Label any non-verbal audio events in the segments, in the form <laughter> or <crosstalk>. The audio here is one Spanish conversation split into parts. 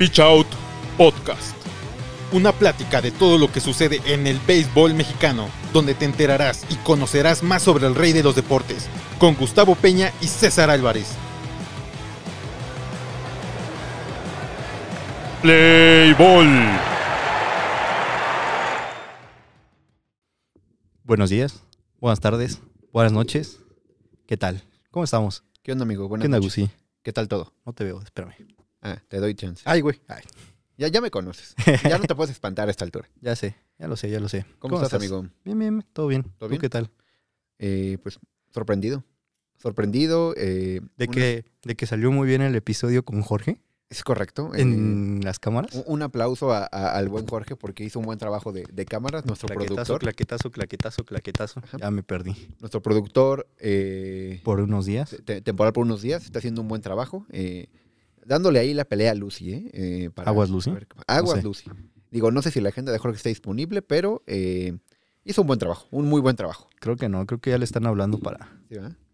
Pitch Out Podcast. Una plática de todo lo que sucede en el béisbol mexicano, donde te enterarás y conocerás más sobre el rey de los deportes, con Gustavo Peña y César Álvarez. playball Buenos días, buenas tardes, buenas noches. ¿Qué tal? ¿Cómo estamos? ¿Qué onda, amigo? ¿Qué onda, ¿Qué tal todo? No te veo, espérame. Ah, te doy chance. Ay, güey. Ya, ya me conoces. <laughs> Ya no te puedes espantar a esta altura. ya sé, ya lo sé, ya lo sé. ¿Cómo, estás, amigo? Bien, bien, todo bien. ¿Todo ¿Tú bien? qué tal? Eh, pues sorprendido. Sorprendido. Eh, de, que, de que salió muy bien el episodio con Jorge. Es correcto. ¿En eh, las cámaras? Un, aplauso al buen Jorge porque hizo un buen trabajo de, cámaras, nuestro claquetazo, productor. Claquetazo, claquetazo, claquetazo, Ya me perdí. Nuestro productor. por unos días. temporal por unos días. Está haciendo un buen trabajo dándole ahí la pelea a Lucy, ¿eh? eh aguas Lucy. aguas Lucy. Digo, no sé si la agenda de Jorge está disponible, pero eh, hizo un buen trabajo, un muy buen trabajo. Creo que no, creo que ya le están hablando para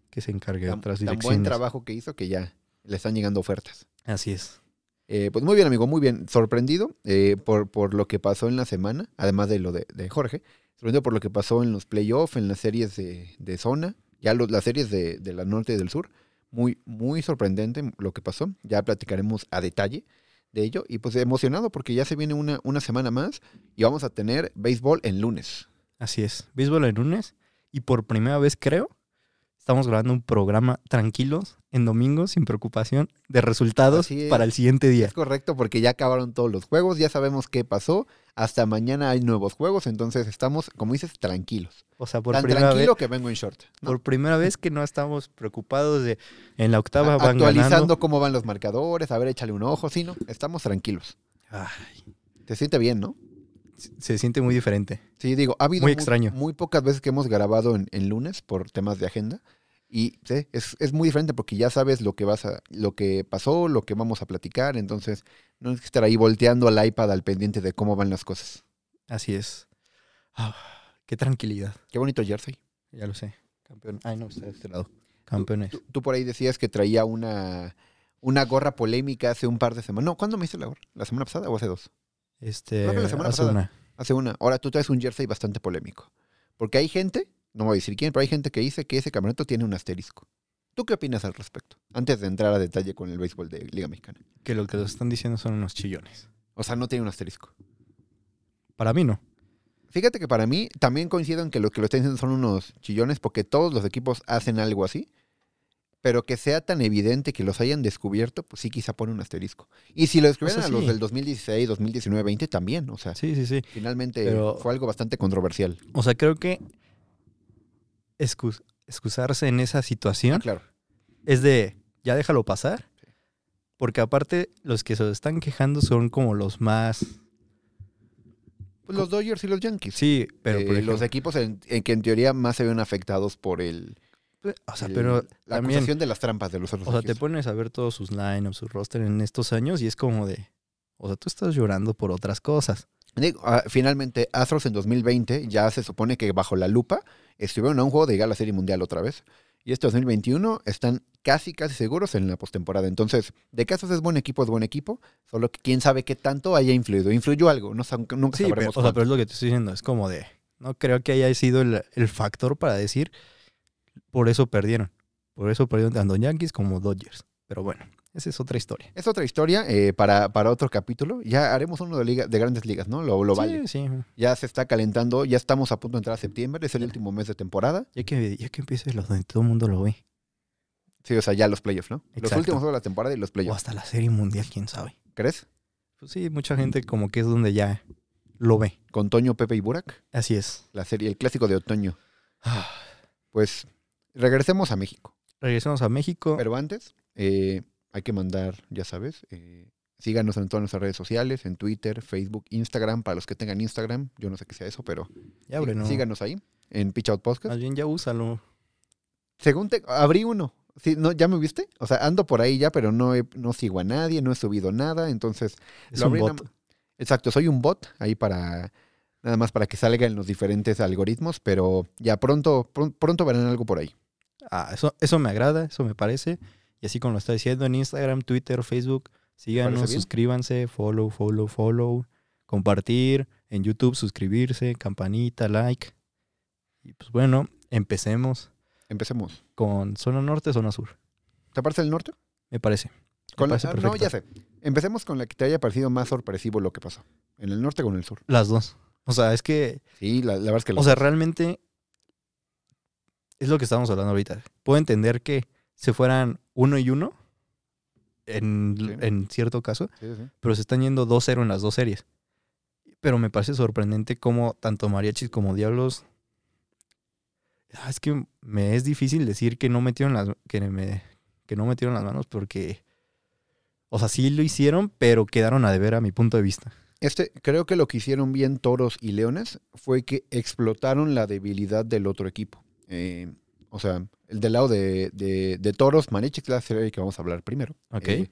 que se encargue de otras direcciones. Tan buen trabajo que hizo que ya le están llegando ofertas. Así es. Eh, pues muy bien, amigo, muy bien. Sorprendido por, lo que pasó en la semana, además de lo de, Jorge. Sorprendido por lo que pasó en los playoffs, en las series de, zona, ya las series de la norte y del sur muy, muy sorprendente lo que pasó. Ya platicaremos a detalle de ello. Y pues emocionado porque ya se viene una, una semana más y vamos a tener béisbol en lunes. Así es, béisbol en lunes. Y por primera vez creo Estamos grabando un programa tranquilos, en domingo, sin preocupación, de resultados para el siguiente día. Es correcto, porque ya acabaron todos los juegos, ya sabemos qué pasó. Hasta mañana hay nuevos juegos, entonces estamos, como dices, tranquilos. O sea, por Tan primera tranquilo que vengo en short. Por primera vez que no estamos preocupados de en la octava van Actualizando cómo van los marcadores, a ver, échale un ojo, sí, ¿no? Estamos tranquilos. Ay. Te siente bien, ¿no? se siente muy diferente. Sí, digo, ha habido muy, pocas veces que hemos grabado en, lunes por temas de agenda, y es, muy diferente porque ya sabes lo que vas a, lo que pasó, lo que vamos a platicar, entonces no es que estar ahí volteando al iPad al pendiente de cómo van las cosas. Así es. Ah, qué tranquilidad. Qué bonito jersey. Ya lo sé. Campeón. Ay, no, está de este lado. Campeones. Tú, por ahí decías que traía una, una gorra polémica hace un par de semanas. No, ¿cuándo me hice la gorra? ¿La semana pasada o hace dos? Este, semana hace una. Hace una. Ahora tú traes un jersey bastante polémico. Porque hay gente no voy a decir quién, pero hay gente que dice que ese campeonato tiene un asterisco. ¿Tú qué opinas al respecto? Antes de entrar a detalle con el béisbol de Liga Mexicana. Que lo que nos están diciendo son unos chillones. O sea, no tiene un asterisco. Para mí no. Fíjate que para mí también coincido en que lo que lo están diciendo son unos chillones porque todos los equipos hacen algo así. Pero que sea tan evidente que los hayan descubierto, pues sí, quizá pone un asterisco. Y si lo descubrieron a los del 2016, 2019, 2020, también, o sea. Sí, sí, sí. Finalmente fue algo bastante controversial. O sea, creo que excusarse en esa situación. Es de, ya déjalo pasar. Porque aparte, los que se están quejando son como los más. Pues los Dodgers y los Yankees. Sí, pero. Eh, los equipos en, que en teoría más se ven afectados por el. O sea, pero. La también, de las trampas de los otros. O sea, te pones a ver todos sus lineups, su roster en estos años y es como de. O sea, tú estás llorando por otras cosas. Ah, finalmente, Astros en 2020 ya se supone que bajo la lupa estuvieron a un juego de llegar a Serie Mundial otra vez. Y este 2021 están casi, casi seguros en la postemporada. Entonces, de casos es buen equipo, es buen equipo. Solo que quién sabe qué tanto haya influido. Influyó algo, no, nunca Pero, o sea, pero es lo que te estoy diciendo, es como de. No creo que haya sido el, el factor para decir por eso perdieron. Por eso perdieron tanto Yankees como Dodgers. Pero bueno. Esa es otra historia. Es otra historia eh, para, otro capítulo. Ya haremos uno de, de grandes ligas, ¿no? Lo, lo sí, vale. Sí. Ya se está calentando, ya estamos a punto de entrar a septiembre, es el último mes de temporada. Ya que, ya que empieces donde todo el mundo lo ve. Sí, o sea, ya los playoffs, ¿no? Los últimos de la temporada y los playoffs. O hasta la serie mundial, quién sabe. ¿Crees? Pues sí, mucha gente como que es donde ya lo ve. Con Toño, Pepe y Burak. Así es. La serie, el clásico de otoño. Ah. Pues regresemos a México. Regresemos a México. Pero antes, eh, hay que mandar, ya sabes, eh, síganos en todas nuestras redes sociales, en Twitter, Facebook, Instagram, para los que tengan Instagram, yo no sé qué sea eso, pero síganos ahí, en Pitch Out Podcast. Alguien ya úsalo. Según te, abrí uno. Sí, no, ¿Ya me viste? O sea, ando por ahí ya, pero no, no sigo a nadie, no he subido nada, entonces... Es un bot. exacto, soy un bot ahí para nada más para que salga en los diferentes algoritmos, pero ya pronto, pronto, pronto verán algo por ahí. Ah, eso, eso me agrada, eso me parece. Y así como lo está diciendo en Instagram, Twitter, Facebook, síganos, suscríbanse, follow, follow, follow, compartir, en YouTube suscribirse, campanita, like. Y pues bueno, empecemos. Empecemos. Con zona norte, zona sur. ¿Te parece el norte? Me parece. Con la, ah, no, ya sé. Empecemos con la que te haya parecido más sorpresivo lo que pasó. ¿En el norte o en el sur? Las dos. O sea, es que. Sí, la, verdad es que. O sea, realmente. Es lo que estamos hablando ahorita. Puedo entender que se fueran uno y uno en, cierto caso, pero se están yendo 2-0 en las dos series. Pero me parece sorprendente cómo tanto Mariachis como Diablos. Ah, es que me es difícil decir que no metieron las, que me, que no metieron las manos porque. O sea, sí lo hicieron, pero quedaron a deber a mi punto de vista. Este, creo que lo que hicieron bien Toros y Leones fue que explotaron la debilidad del otro equipo. Eh, o sea, el del lado de, de, Toros, Manichik, la que vamos a hablar primero. Eh,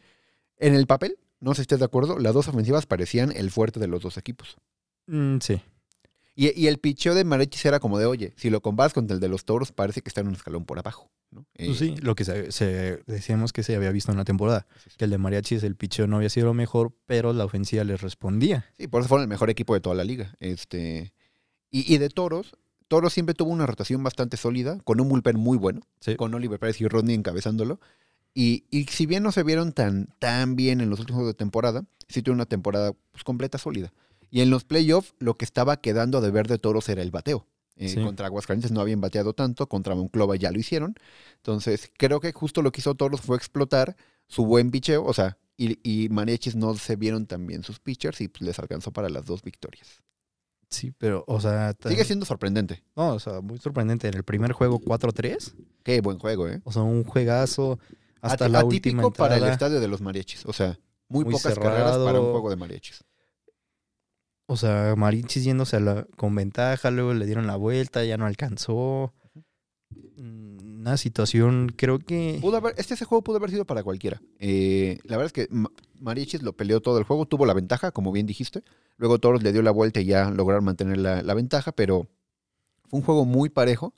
en el papel, no sé si estés de acuerdo, las dos ofensivas parecían el fuerte de los dos equipos. Mm, sí. Y, el picheo de Marechis era como de, oye, si lo combas con el de los toros, parece que está en un escalón por abajo. Eh, pues sí, lo que se, decíamos que se había visto en la temporada, que el de Mariachis, el picheo no había sido lo mejor, pero la ofensiva les respondía. Sí, por eso fueron el mejor equipo de toda la liga. Este, y, y de toros, Toros siempre tuvo una rotación bastante sólida, con un bullpen muy bueno, con Oliver Pérez y Rodney encabezándolo. Y, si bien no se vieron tan, tan bien en los últimos de temporada, sí tuvo una temporada pues, completa sólida. Y en los playoffs, lo que estaba quedando de deber de toros era el bateo. Eh, contra Aguascalientes no habían bateado tanto, contra Monclova ya lo hicieron. Entonces, creo que justo lo que hizo Toros fue explotar su buen picheo, o sea, y, y no se vieron tan bien sus pitchers y pues, les alcanzó para las dos victorias. Sí, pero, o sea. Sigue siendo sorprendente. No, o sea, muy sorprendente. En el primer juego 4-3. Qué buen juego, ¿eh? O sea, un juegazo. Hasta la última entrada, para el estadio de los mariachis. O sea, muy, pocas carreras para un juego de mariachis. O sea, mariachis yéndose la, con ventaja, luego le dieron la vuelta, ya no alcanzó una situación, creo que... este ese juego pudo haber sido para cualquiera. Eh, la verdad es que Marichis lo peleó todo el juego, tuvo la ventaja, como bien dijiste. Luego Toros le dio la vuelta y ya lograron mantener la, ventaja, pero fue un juego muy parejo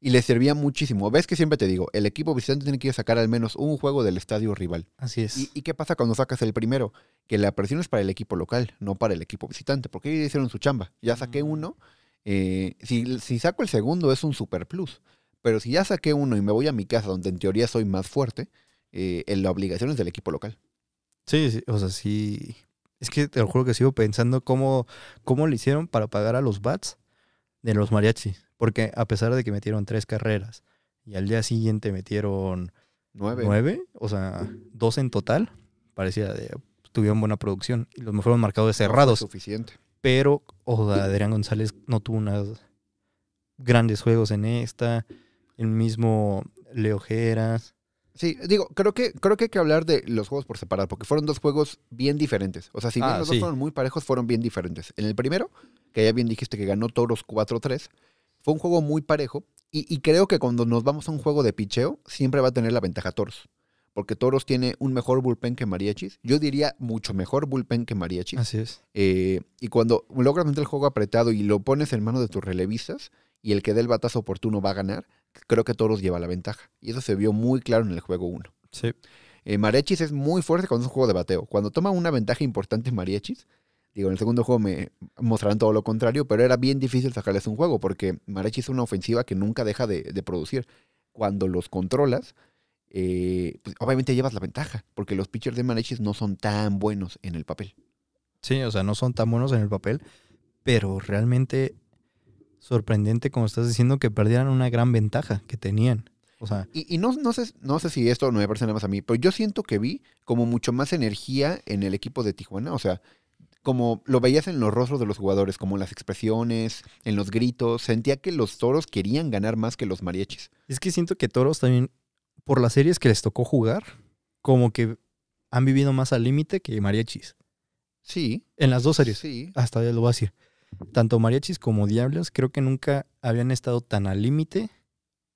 y le servía muchísimo. ¿Ves que siempre te digo? El equipo visitante tiene que sacar al menos un juego del estadio rival. Así es. ¿Y, qué pasa cuando sacas el primero? Que la presión es para el equipo local, no para el equipo visitante, porque ellos hicieron su chamba. Ya saqué mm. uno. Eh, si, si, saco el segundo es un super plus. Pero si ya saqué uno y me voy a mi casa, donde en teoría soy más fuerte, eh, la obligación es del equipo local. Sí, o sea, sí. Es que te lo juro que sigo pensando cómo, cómo le hicieron para pagar a los bats de los mariachis. Porque a pesar de que metieron tres carreras y al día siguiente metieron nueve, o sea, dos en total, parecía de, tuvieron buena producción. Y los fueron marcados cerrados. suficiente. Pero, o Adrián González no tuvo unas grandes juegos en esta el mismo Leojeras. Sí, digo, creo que creo que hay que hablar de los juegos por separado, porque fueron dos juegos bien diferentes. O sea, si bien ah, los dos fueron muy parejos, fueron bien diferentes. En el primero, que ya bien dijiste que ganó Toros 4-3, fue un juego muy parejo. Y, creo que cuando nos vamos a un juego de picheo, siempre va a tener la ventaja Toros. Porque Toros tiene un mejor bullpen que Mariachis. Yo diría mucho mejor bullpen que Mariachis. Así es. Eh, y cuando logras meter el juego apretado y lo pones en manos de tus relevistas, y el que dé el batazo oportuno va a ganar, creo que todos lleva la ventaja. Y eso se vio muy claro en el juego 1. Sí. Eh, es muy fuerte cuando es un juego de bateo. Cuando toma una ventaja importante Marechis, digo, en el segundo juego me mostrarán todo lo contrario, pero era bien difícil sacarles un juego porque Marechis es una ofensiva que nunca deja de, producir. Cuando los controlas, eh, pues, obviamente llevas la ventaja, porque los pitchers de Marechis no son tan buenos en el papel. Sí, o sea, no son tan buenos en el papel, pero realmente sorprendente, como estás diciendo, que perdieran una gran ventaja que tenían. O sea, y, no, no, sé, no sé si esto me parece nada más a mí, pero yo siento que vi como mucho más energía en el equipo de Tijuana. O sea, como lo veías en los rostros de los jugadores, como las expresiones, en los gritos, sentía que los toros querían ganar más que los mariachis. Es que siento que toros también, por las series que les tocó jugar, como que han vivido más al límite que mariachis. Sí. En las dos series. Sí. Hasta lo voy a decir tanto mariachis como diablos creo que nunca habían estado tan al límite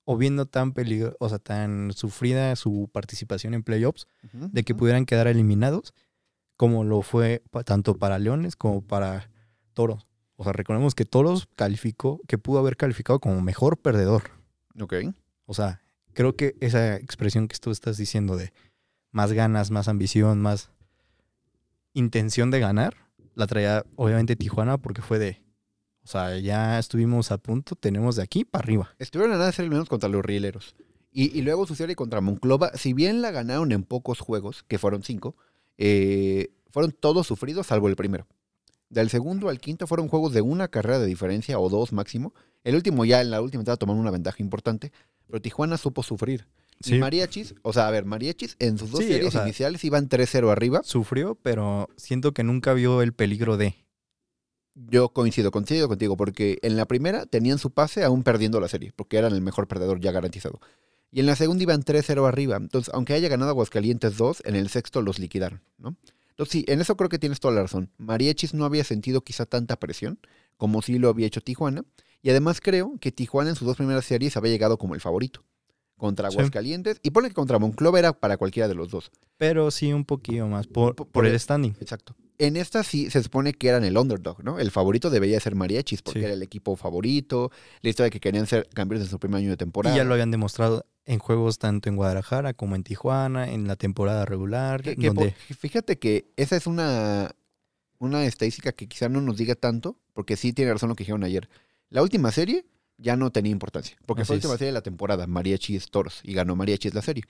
o viendo tan peligro, o sea, tan sufrida su participación en playoffs de que pudieran quedar eliminados, como lo fue tanto para Leones como para Toros. O sea, recordemos que Toros calificó, que pudo haber calificado como mejor perdedor. Ok. O sea, creo que esa expresión que tú estás diciendo de más ganas, más ambición, más intención de ganar, la traía obviamente Tijuana porque fue de, o sea, ya estuvimos a punto, tenemos de aquí para arriba. Estuvieron a nada de ser el menos contra los rieleros. Y, luego su serie contra Monclova, si bien la ganaron en pocos juegos, que fueron cinco, eh, fueron todos sufridos salvo el primero. Del segundo al quinto fueron juegos de una carrera de diferencia o dos máximo. El último ya en la última etapa tomaron una ventaja importante, pero Tijuana supo sufrir. Y Mariachis, o sea, a ver, Mariachis en sus dos series iniciales iban 3-0 arriba. Sufrió, pero siento que nunca vio el peligro de. Yo coincido, coincido contigo, porque en la primera tenían su pase aún perdiendo la serie, porque eran el mejor perdedor ya garantizado. Y en la segunda iban 3-0 arriba. Entonces, aunque haya ganado Aguascalientes 2, en el sexto los liquidaron, ¿no? Entonces, sí, en eso creo que tienes toda la razón. Mariachis no había sentido quizá tanta presión como sí lo había hecho Tijuana. Y además creo que Tijuana en sus dos primeras series había llegado como el favorito contra Aguascalientes y pone que contra Monclova era para cualquiera de los dos. Pero sí un poquito más por, por, el, standing. Exacto. En esta sí se supone que eran el underdog, ¿no? El favorito debería ser Mariachis porque era el equipo favorito, la historia de que querían ser campeones en su primer año de temporada. Y ya lo habían demostrado en juegos tanto en Guadalajara como en Tijuana, en la temporada regular. fíjate que esa es una, una estadística que quizá no nos diga tanto, porque sí tiene razón lo que dijeron ayer. La última serie, ya no tenía importancia. Porque fue la última de la temporada, es Toros, y ganó es la serie.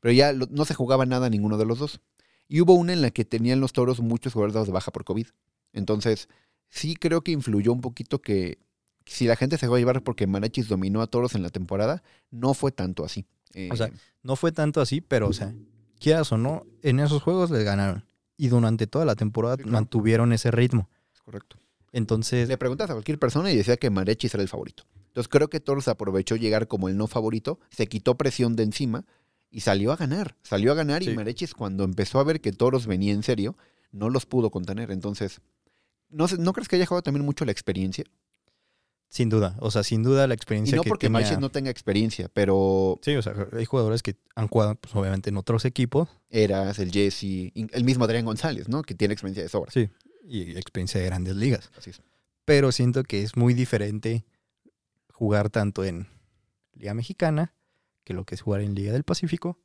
Pero ya no se jugaba nada ninguno de los dos. Y hubo una en la que tenían los toros muchos guardados de baja por COVID. Entonces, sí creo que influyó un poquito que si la gente se va a llevar porque Mariachis dominó a toros en la temporada, no fue tanto así. o sea, eh, no fue tanto así, pero, o sea, quieras o no, en esos juegos les ganaron. Y durante toda la temporada mantuvieron ese ritmo. Es correcto. Entonces. Le preguntas a cualquier persona y decía que Mariachi era el favorito. Entonces creo que Toros aprovechó llegar como el no favorito, se quitó presión de encima y salió a ganar. Salió a ganar y Marechis cuando empezó a ver que Toros venía en serio, no los pudo contener. Entonces, ¿no, ¿no crees que haya jugado también mucho la experiencia? Sin duda, o sea, sin duda la experiencia. Y no porque tenía... no tenga experiencia, pero. Sí, o sea, hay jugadores que han jugado, pues obviamente, en otros equipos. Eras, el Jesse, el mismo Adrián González, ¿no? Que tiene experiencia de sobra. Sí, y experiencia de grandes ligas. Así es. Pero siento que es muy diferente jugar tanto en Liga Mexicana, que lo que es jugar en Liga del Pacífico,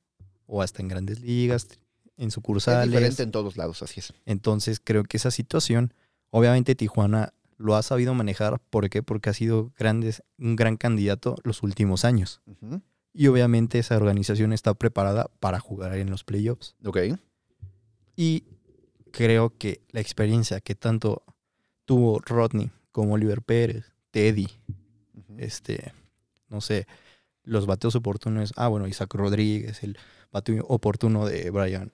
o hasta en grandes ligas, en sucursales. Es diferente en todos lados, así es. Entonces creo que esa situación, obviamente Tijuana lo ha sabido manejar. ¿Por qué? Porque ha sido grandes, un gran candidato los últimos años. Y obviamente esa organización está preparada para jugar en los playoffs. Ok. Y creo que la experiencia que tanto tuvo Rodney como Oliver Pérez, Teddy, este, no sé, los bateos oportunos. Ah, bueno, Isaac Rodríguez, el bateo oportuno de Brian.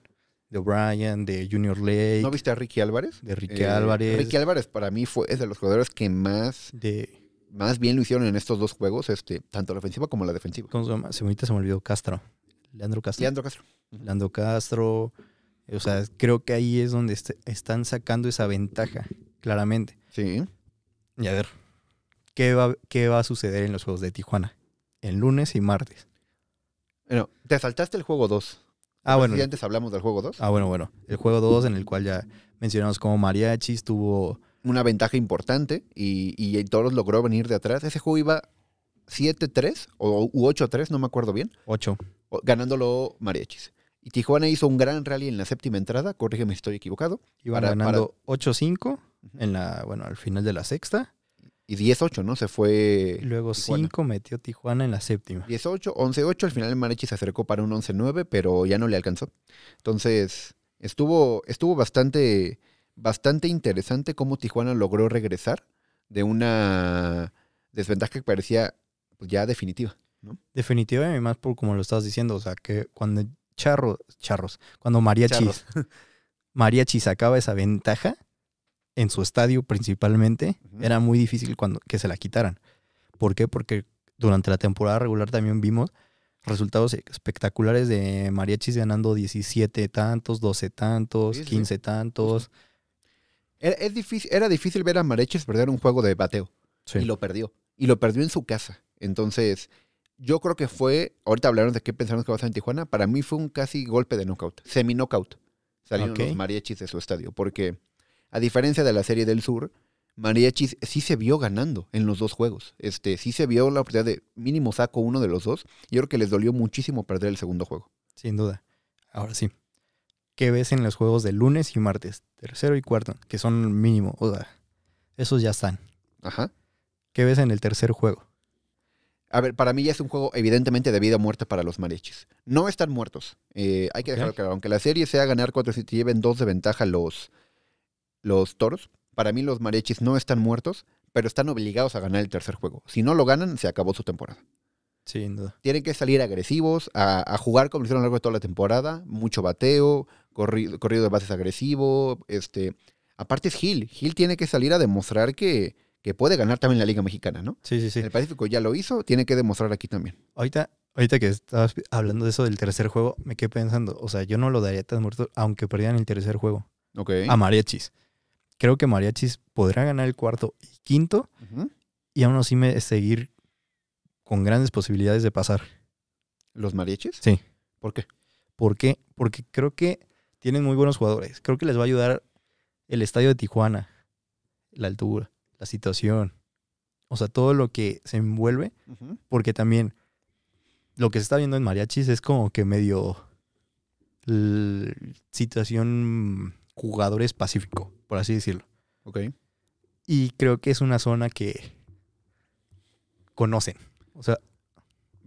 De O'Brien, de Junior Lake. ¿No viste a Ricky Álvarez? De Ricky eh, Álvarez. Ricky Álvarez para mí fue, es de los jugadores que más de, más bien lo hicieron en estos dos juegos, este, tanto la ofensiva como la defensiva. Según se me, se me olvidó Castro. Leandro Castro. Leandro Castro. Castro. O sea, creo que ahí es donde están sacando esa ventaja, claramente. Sí. Y a ver, ¿qué va, a suceder en los Juegos de Tijuana? En lunes y martes. Bueno, te saltaste el juego 2. Ah, pues, bueno. antes hablamos del juego 2. Ah, bueno, bueno. El juego 2 en el cual ya mencionamos cómo Mariachis tuvo... Una ventaja importante y, y Toros logró venir de atrás. Ese juego iba 7-3 o 8-3, no me acuerdo bien. 8. Ganándolo Mariachis. Y Tijuana hizo un gran rally en la séptima entrada, corrígeme si estoy equivocado. Iban ganando 8-5 en la, bueno, al final de la sexta. Y 10-8, ¿no? Se fue. Luego 5 metió Tijuana en la séptima. 10-8, 11-8. Al final Marechi se acercó para un 11-9, pero ya no le alcanzó. Entonces, estuvo, estuvo bastante, bastante interesante cómo Tijuana logró regresar de una desventaja que parecía pues, ya definitiva. Definitiva y más por como lo estás diciendo. O sea, que cuando Charro, Charros, cuando Mariachi, <laughs> Mariachi sacaba esa ventaja, en su estadio principalmente, era muy difícil cuando, que se la quitaran. ¿Por qué? Porque durante la temporada regular también vimos resultados espectaculares de mariachis ganando 17 tantos, 12 tantos, 15 tantos. Era, difícil, era difícil ver a mariachis perder un juego de bateo. Y lo perdió. Y lo perdió en su casa. Entonces, yo creo que fue, ahorita hablaron de qué pensaron que va a ser en Tijuana, para mí fue un casi golpe de knockout, semi-knockout. Salió mariachis de su estadio, porque a diferencia de la serie del sur, Mariachis sí se vio ganando en los dos juegos. Este, sí se vio la oportunidad de mínimo saco uno de los dos. Yo creo que les dolió muchísimo perder el segundo juego. Sin duda. Ahora sí. ¿Qué ves en los juegos de lunes y martes? Tercero y cuarto, que son mínimo. O sea, esos ya están. Ajá. ¿Qué ves en el tercer juego? A ver, para mí ya es un juego evidentemente de vida o muerte para los mariachis. No están muertos. Eh, hay que dejar dejarlo claro. Aunque la serie sea ganar cuatro, si te lleven dos de ventaja los, los toros. Para mí los marechis no están muertos, pero están obligados a ganar el tercer juego. Si no lo ganan, se acabó su temporada. Sin duda. Tienen que salir agresivos, a, jugar como hicieron a lo largo de toda la temporada, mucho bateo, corrido, de bases agresivo, este... Aparte es Gil. Gil tiene que salir a demostrar que, que puede ganar también la Liga Mexicana, ¿no? Sí, sí, sí. El Pacífico ya lo hizo, tiene que demostrar aquí también. Ahorita, ahorita que estabas hablando de eso del tercer juego, me quedé pensando, o sea, yo no lo daría tan muerto, aunque perdieran el tercer juego. Ok. A marechis creo que Mariachis podrá ganar el cuarto y quinto y aún así me, seguir con grandes posibilidades de pasar. ¿Los Mariachis? Sí. ¿Por qué? ¿Por Porque creo que tienen muy buenos jugadores. Creo que les va a ayudar el estadio de Tijuana, la altura, la situación. O sea, todo lo que se envuelve. Porque también lo que se está viendo en Mariachis es como que medio situación jugadores pacífico por así decirlo. Ok. Y creo que es una zona que conocen. O sea,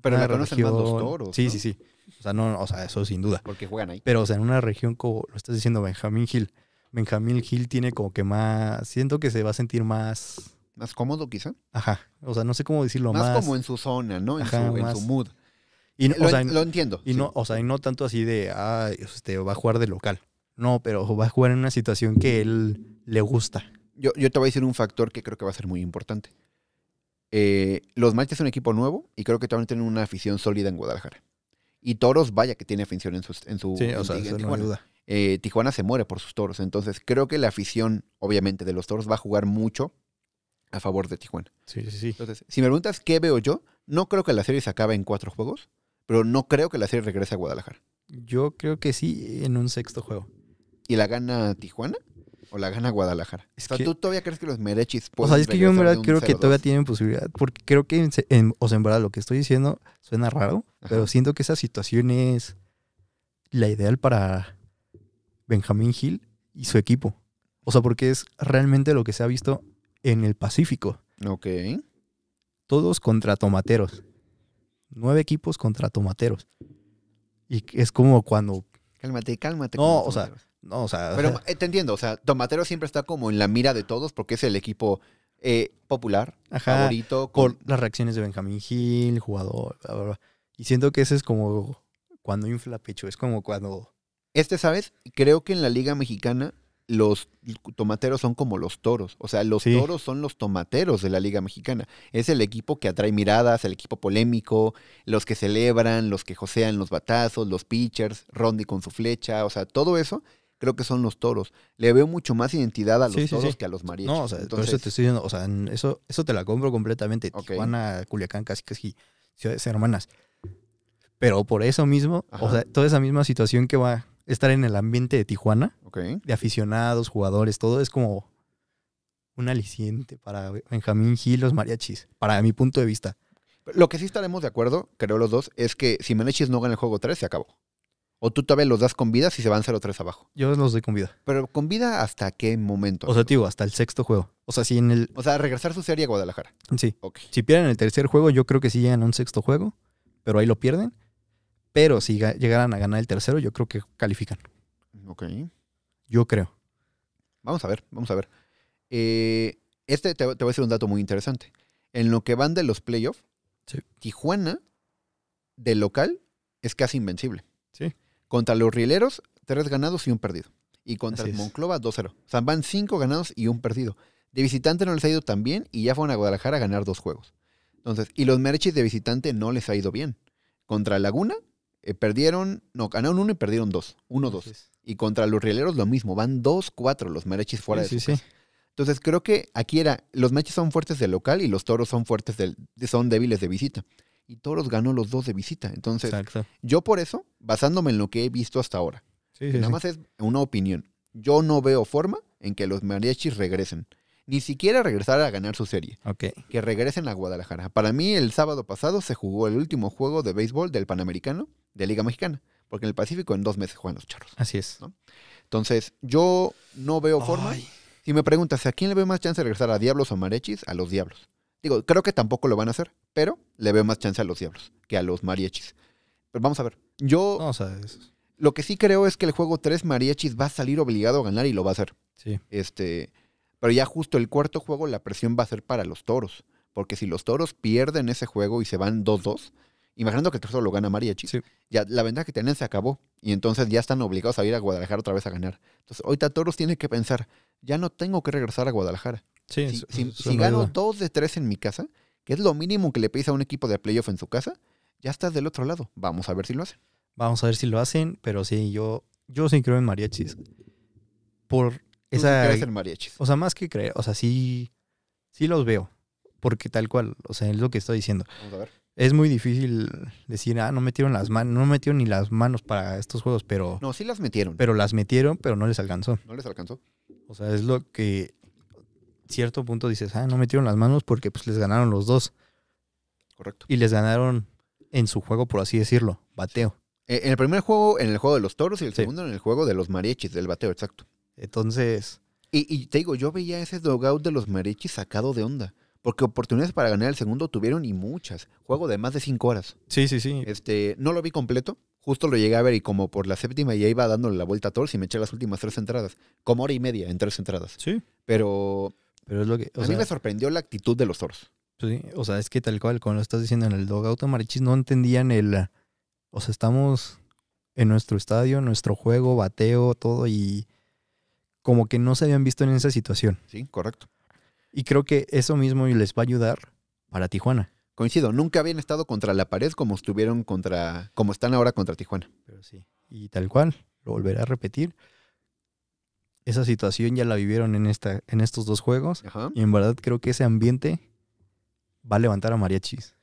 pero la conocen los Sí, sí, sí. O sea, no, o sea, eso sin duda. Porque juegan ahí. Pero, o sea, en una región como lo estás diciendo Benjamín Hill, Benjamín Hill tiene como que más. Siento que se va a sentir más. Más cómodo, quizá. Ajá. O sea, no sé cómo decirlo más. Más como en su zona, ¿no? En, Ajá, su, en su, mood. Y no, lo, sea, lo, entiendo. Y no, o sea, y no tanto así de, ah, este, va a jugar de local. No, pero va a jugar en una situación que él le gusta. Yo, yo te voy a decir un factor que creo que va a ser muy importante. Eh, los Manchas es un equipo nuevo y creo que también tienen una afición sólida en Guadalajara. Y Toros, vaya que tiene afición en su... En sí, o sea, Tijuana. duda. Eh, Tijuana se muere por sus toros, entonces creo que la afición, obviamente, de los toros va a jugar mucho a favor de Tijuana. Sí, sí, sí. Entonces, si me preguntas qué veo yo, no creo que la serie se acabe en cuatro juegos, pero no creo que la serie regrese a Guadalajara. Yo creo que sí, en un sexto juego y la gana Tijuana o la gana Guadalajara. O sea, ¿Tú todavía crees que los Merechis pueden O sea, es que yo en verdad creo que todavía tienen posibilidad, porque creo que, o sea, en verdad lo que estoy diciendo suena raro, pero siento que esa situación es la ideal para Benjamín Gil y su equipo. O sea, porque es realmente lo que se ha visto en el Pacífico. Ok. Todos contra tomateros. Nueve equipos contra tomateros. Y es como cuando... Cálmate, cálmate. No, o sea, no, Pero <laughs> eh, te entiendo, o sea, Tomatero siempre está como en la mira de todos porque es el equipo eh, popular, Ajá, favorito. Con... las reacciones de Benjamín Gil, jugador, Y siento que ese es como cuando infla pecho, es como cuando. Este, ¿sabes? Creo que en la Liga Mexicana los tomateros son como los toros. O sea, los toros son los tomateros de la Liga Mexicana. Es el equipo que atrae miradas, el equipo polémico, los que celebran, los que josean los batazos, los pitchers, Rondi con su flecha. O sea, todo eso creo que son los toros. Le veo mucho más identidad a los toros que a los mariachis. No, o sea, eso te estoy diciendo, o sea, eso, eso te la compro completamente. Tijuana, Culiacán, casi casi ciudades hermanas. Pero por eso mismo, o sea, toda esa misma situación que va a estar en el ambiente de Tijuana, de aficionados, jugadores, todo es como un aliciente para Benjamín Gil, los mariachis, para mi punto de vista. Lo que sí estaremos de acuerdo, creo los dos, es que si Menechis no gana el juego 3, se acabó. ¿O tú todavía los das con vida si se van 0-3 abajo? Yo los doy con vida. ¿Pero con vida hasta qué momento? O sea, tío, hasta el sexto juego. O sea, si en el... O sea, regresar su serie a Guadalajara. Sí. Okay. Si pierden el tercer juego, yo creo que sí llegan a un sexto juego, pero ahí lo pierden. Pero si llegaran a ganar el tercero, yo creo que califican. Ok. Yo creo. Vamos a ver, vamos a ver. Eh, este te, voy a decir un dato muy interesante. En lo que van de los playoffs, Tijuana, de local, es casi invencible. Contra los rieleros, tres ganados y un perdido. Y contra el Monclova, 2-0. O sea, van cinco ganados y un perdido. De visitante no les ha ido tan bien y ya fueron a Guadalajara a ganar dos juegos. Entonces, y los Merchis de visitante no les ha ido bien. Contra Laguna, eh, perdieron, no, ganaron uno y perdieron dos. Uno, dos. Y contra los rieleros lo mismo, van dos-cuatro los Merchis fuera de casa. Entonces creo que aquí era, los Merchis son fuertes de local y los toros son fuertes del, son débiles de visita y Toros ganó los dos de visita. Entonces, yo por eso, basándome en lo que he visto hasta ahora, que nada más es una opinión. Yo no veo forma en que los mariachis regresen. Ni siquiera regresar a ganar su serie. Que regresen a Guadalajara. Para mí, el sábado pasado se jugó el último juego de béisbol del Panamericano de Liga Mexicana. Porque en el Pacífico en dos meses juegan los charros. Así es. Entonces, yo no veo forma. Y Si me preguntas, ¿a quién le veo más chance de regresar a Diablos o Marechis? A los Diablos. Digo, creo que tampoco lo van a hacer, pero le veo más chance a los diablos que a los mariachis. Pero vamos a ver. Yo. Lo que sí creo es que el juego 3 mariachis va a salir obligado a ganar y lo va a hacer. Este. Pero ya justo el cuarto juego, la presión va a ser para los toros. Porque si los toros pierden ese juego y se van 2-2, imaginando que el tercero lo gana mariachis, ya la ventaja que tienen se acabó y entonces ya están obligados a ir a Guadalajara otra vez a ganar. Entonces, ahorita Toros tiene que pensar, ya no tengo que regresar a Guadalajara si, gano dos de tres en mi casa, que es lo mínimo que le pedís a un equipo de playoff en su casa, ya estás del otro lado. Vamos a ver si lo hacen. Vamos a ver si lo hacen, pero sí, yo, yo sí creo en mariachis. Por esa. O sea, más que creer, o sea, sí, sí los veo. Porque tal cual, o sea, es lo que estoy diciendo. Vamos a ver. Es muy difícil decir, ah, no metieron las manos, no metieron ni las manos para estos juegos, pero. No, sí las metieron. Pero las metieron, pero no les alcanzó. No les alcanzó. O sea, es lo que cierto punto dices, ah, no metieron las manos porque pues les ganaron los dos. Correcto. Y les ganaron en su juego, por así decirlo, bateo. Eh, en el primer juego, en el juego de los toros, y el segundo en el juego de los mariachis, del bateo, exacto. Entonces. Y, te digo, yo veía ese dogout de los mariachis sacado de onda. Porque oportunidades para ganar el segundo tuvieron y muchas. Juego de más de cinco horas. Sí, sí, sí. Este, no lo vi completo. Justo lo llegué a ver y como por la séptima ya iba dándole la vuelta a todos y me eché las últimas tres entradas. Como hora y media en tres entradas. Sí. Pero pero lo que. a mí me sorprendió la actitud de los toros. Sí, o sea, es que tal cual, como lo estás diciendo en el auto marichis, no entendían el. O sea, estamos en nuestro estadio, nuestro juego, bateo, todo, y como que no se habían visto en esa situación. Sí, correcto. Y creo que eso mismo les va a ayudar para Tijuana. Coincido, nunca habían estado contra la pared como estuvieron contra, como están ahora contra Tijuana. Pero sí, y tal cual, lo volveré a repetir esa situación ya la vivieron en, esta, en estos dos juegos. Y en verdad creo que ese ambiente va a levantar a Mariachis.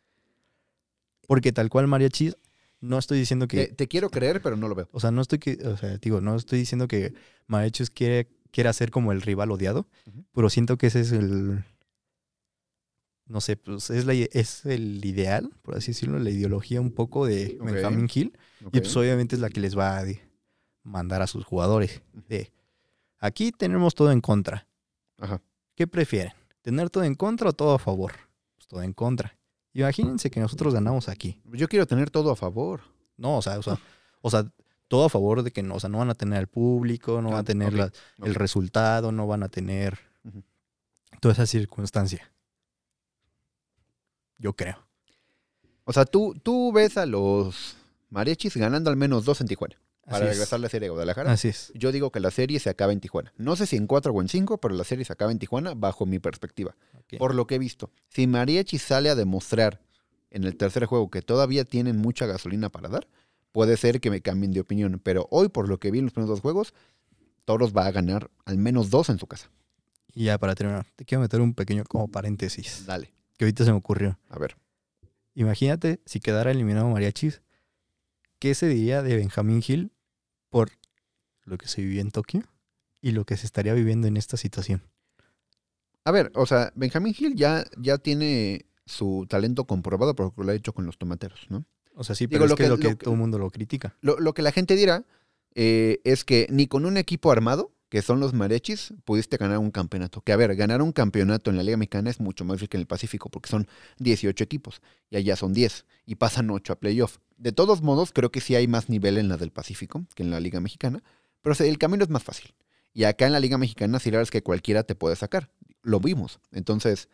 Porque tal cual Mariachis, no estoy diciendo que... Te, quiero creer, pero no lo veo. O sea, no estoy, que, o sea, digo, no estoy diciendo que Mariachis quiere, quiera ser como el rival odiado, pero siento que ese es el... No sé, pues es, la, es el ideal, por así decirlo, la ideología un poco de Benjamin Hill. Y pues obviamente es la que les va a mandar a sus jugadores. De, Aquí tenemos todo en contra. Ajá. ¿Qué prefieren? ¿Tener todo en contra o todo a favor? Pues todo en contra. Imagínense que nosotros ganamos aquí. Pues yo quiero tener todo a favor. No, o sea, o sea, todo a favor de que no, no van a tener al público, no van a ah, tener el resultado, no van a tener toda esa circunstancia. Yo creo. O sea, tú, tú ves a los marechis ganando al menos dos en Tijuana para regresar a la serie a Guadalajara. Así es. Yo digo que la serie se acaba en Tijuana. No sé si en 4 o en 5, pero la serie se acaba en Tijuana bajo mi perspectiva. Por lo que he visto. Si Mariachi sale a demostrar en el tercer juego que todavía tienen mucha gasolina para dar, puede ser que me cambien de opinión. Pero hoy, por lo que vi en los primeros dos juegos, Toros va a ganar al menos dos en su casa. Y ya para terminar, te quiero meter un pequeño como paréntesis. Dale. Que ahorita se me ocurrió. A ver. Imagínate si quedara eliminado Mariachis, ¿qué se diría de Benjamín Gil por lo que se vivió en Tokio y lo que se estaría viviendo en esta situación. A ver, o sea, Benjamin Hill ya, ya tiene su talento comprobado porque lo ha hecho con los tomateros, ¿no? O sea, sí, pero es lo que, todo el mundo lo critica. Lo, que la gente dirá eh, es que ni con un equipo armado, que son los marechis, pudiste ganar un campeonato. Que a ver, ganar un campeonato en la Liga Mexicana es mucho más difícil que en el Pacífico, porque son 18 equipos y allá son 10 y pasan 8 a playoff de todos modos, creo que sí hay más nivel en la del Pacífico que en la Liga Mexicana, pero el camino es más fácil. Y acá en la Liga Mexicana, si la es que cualquiera te puede sacar. Lo vimos. Entonces,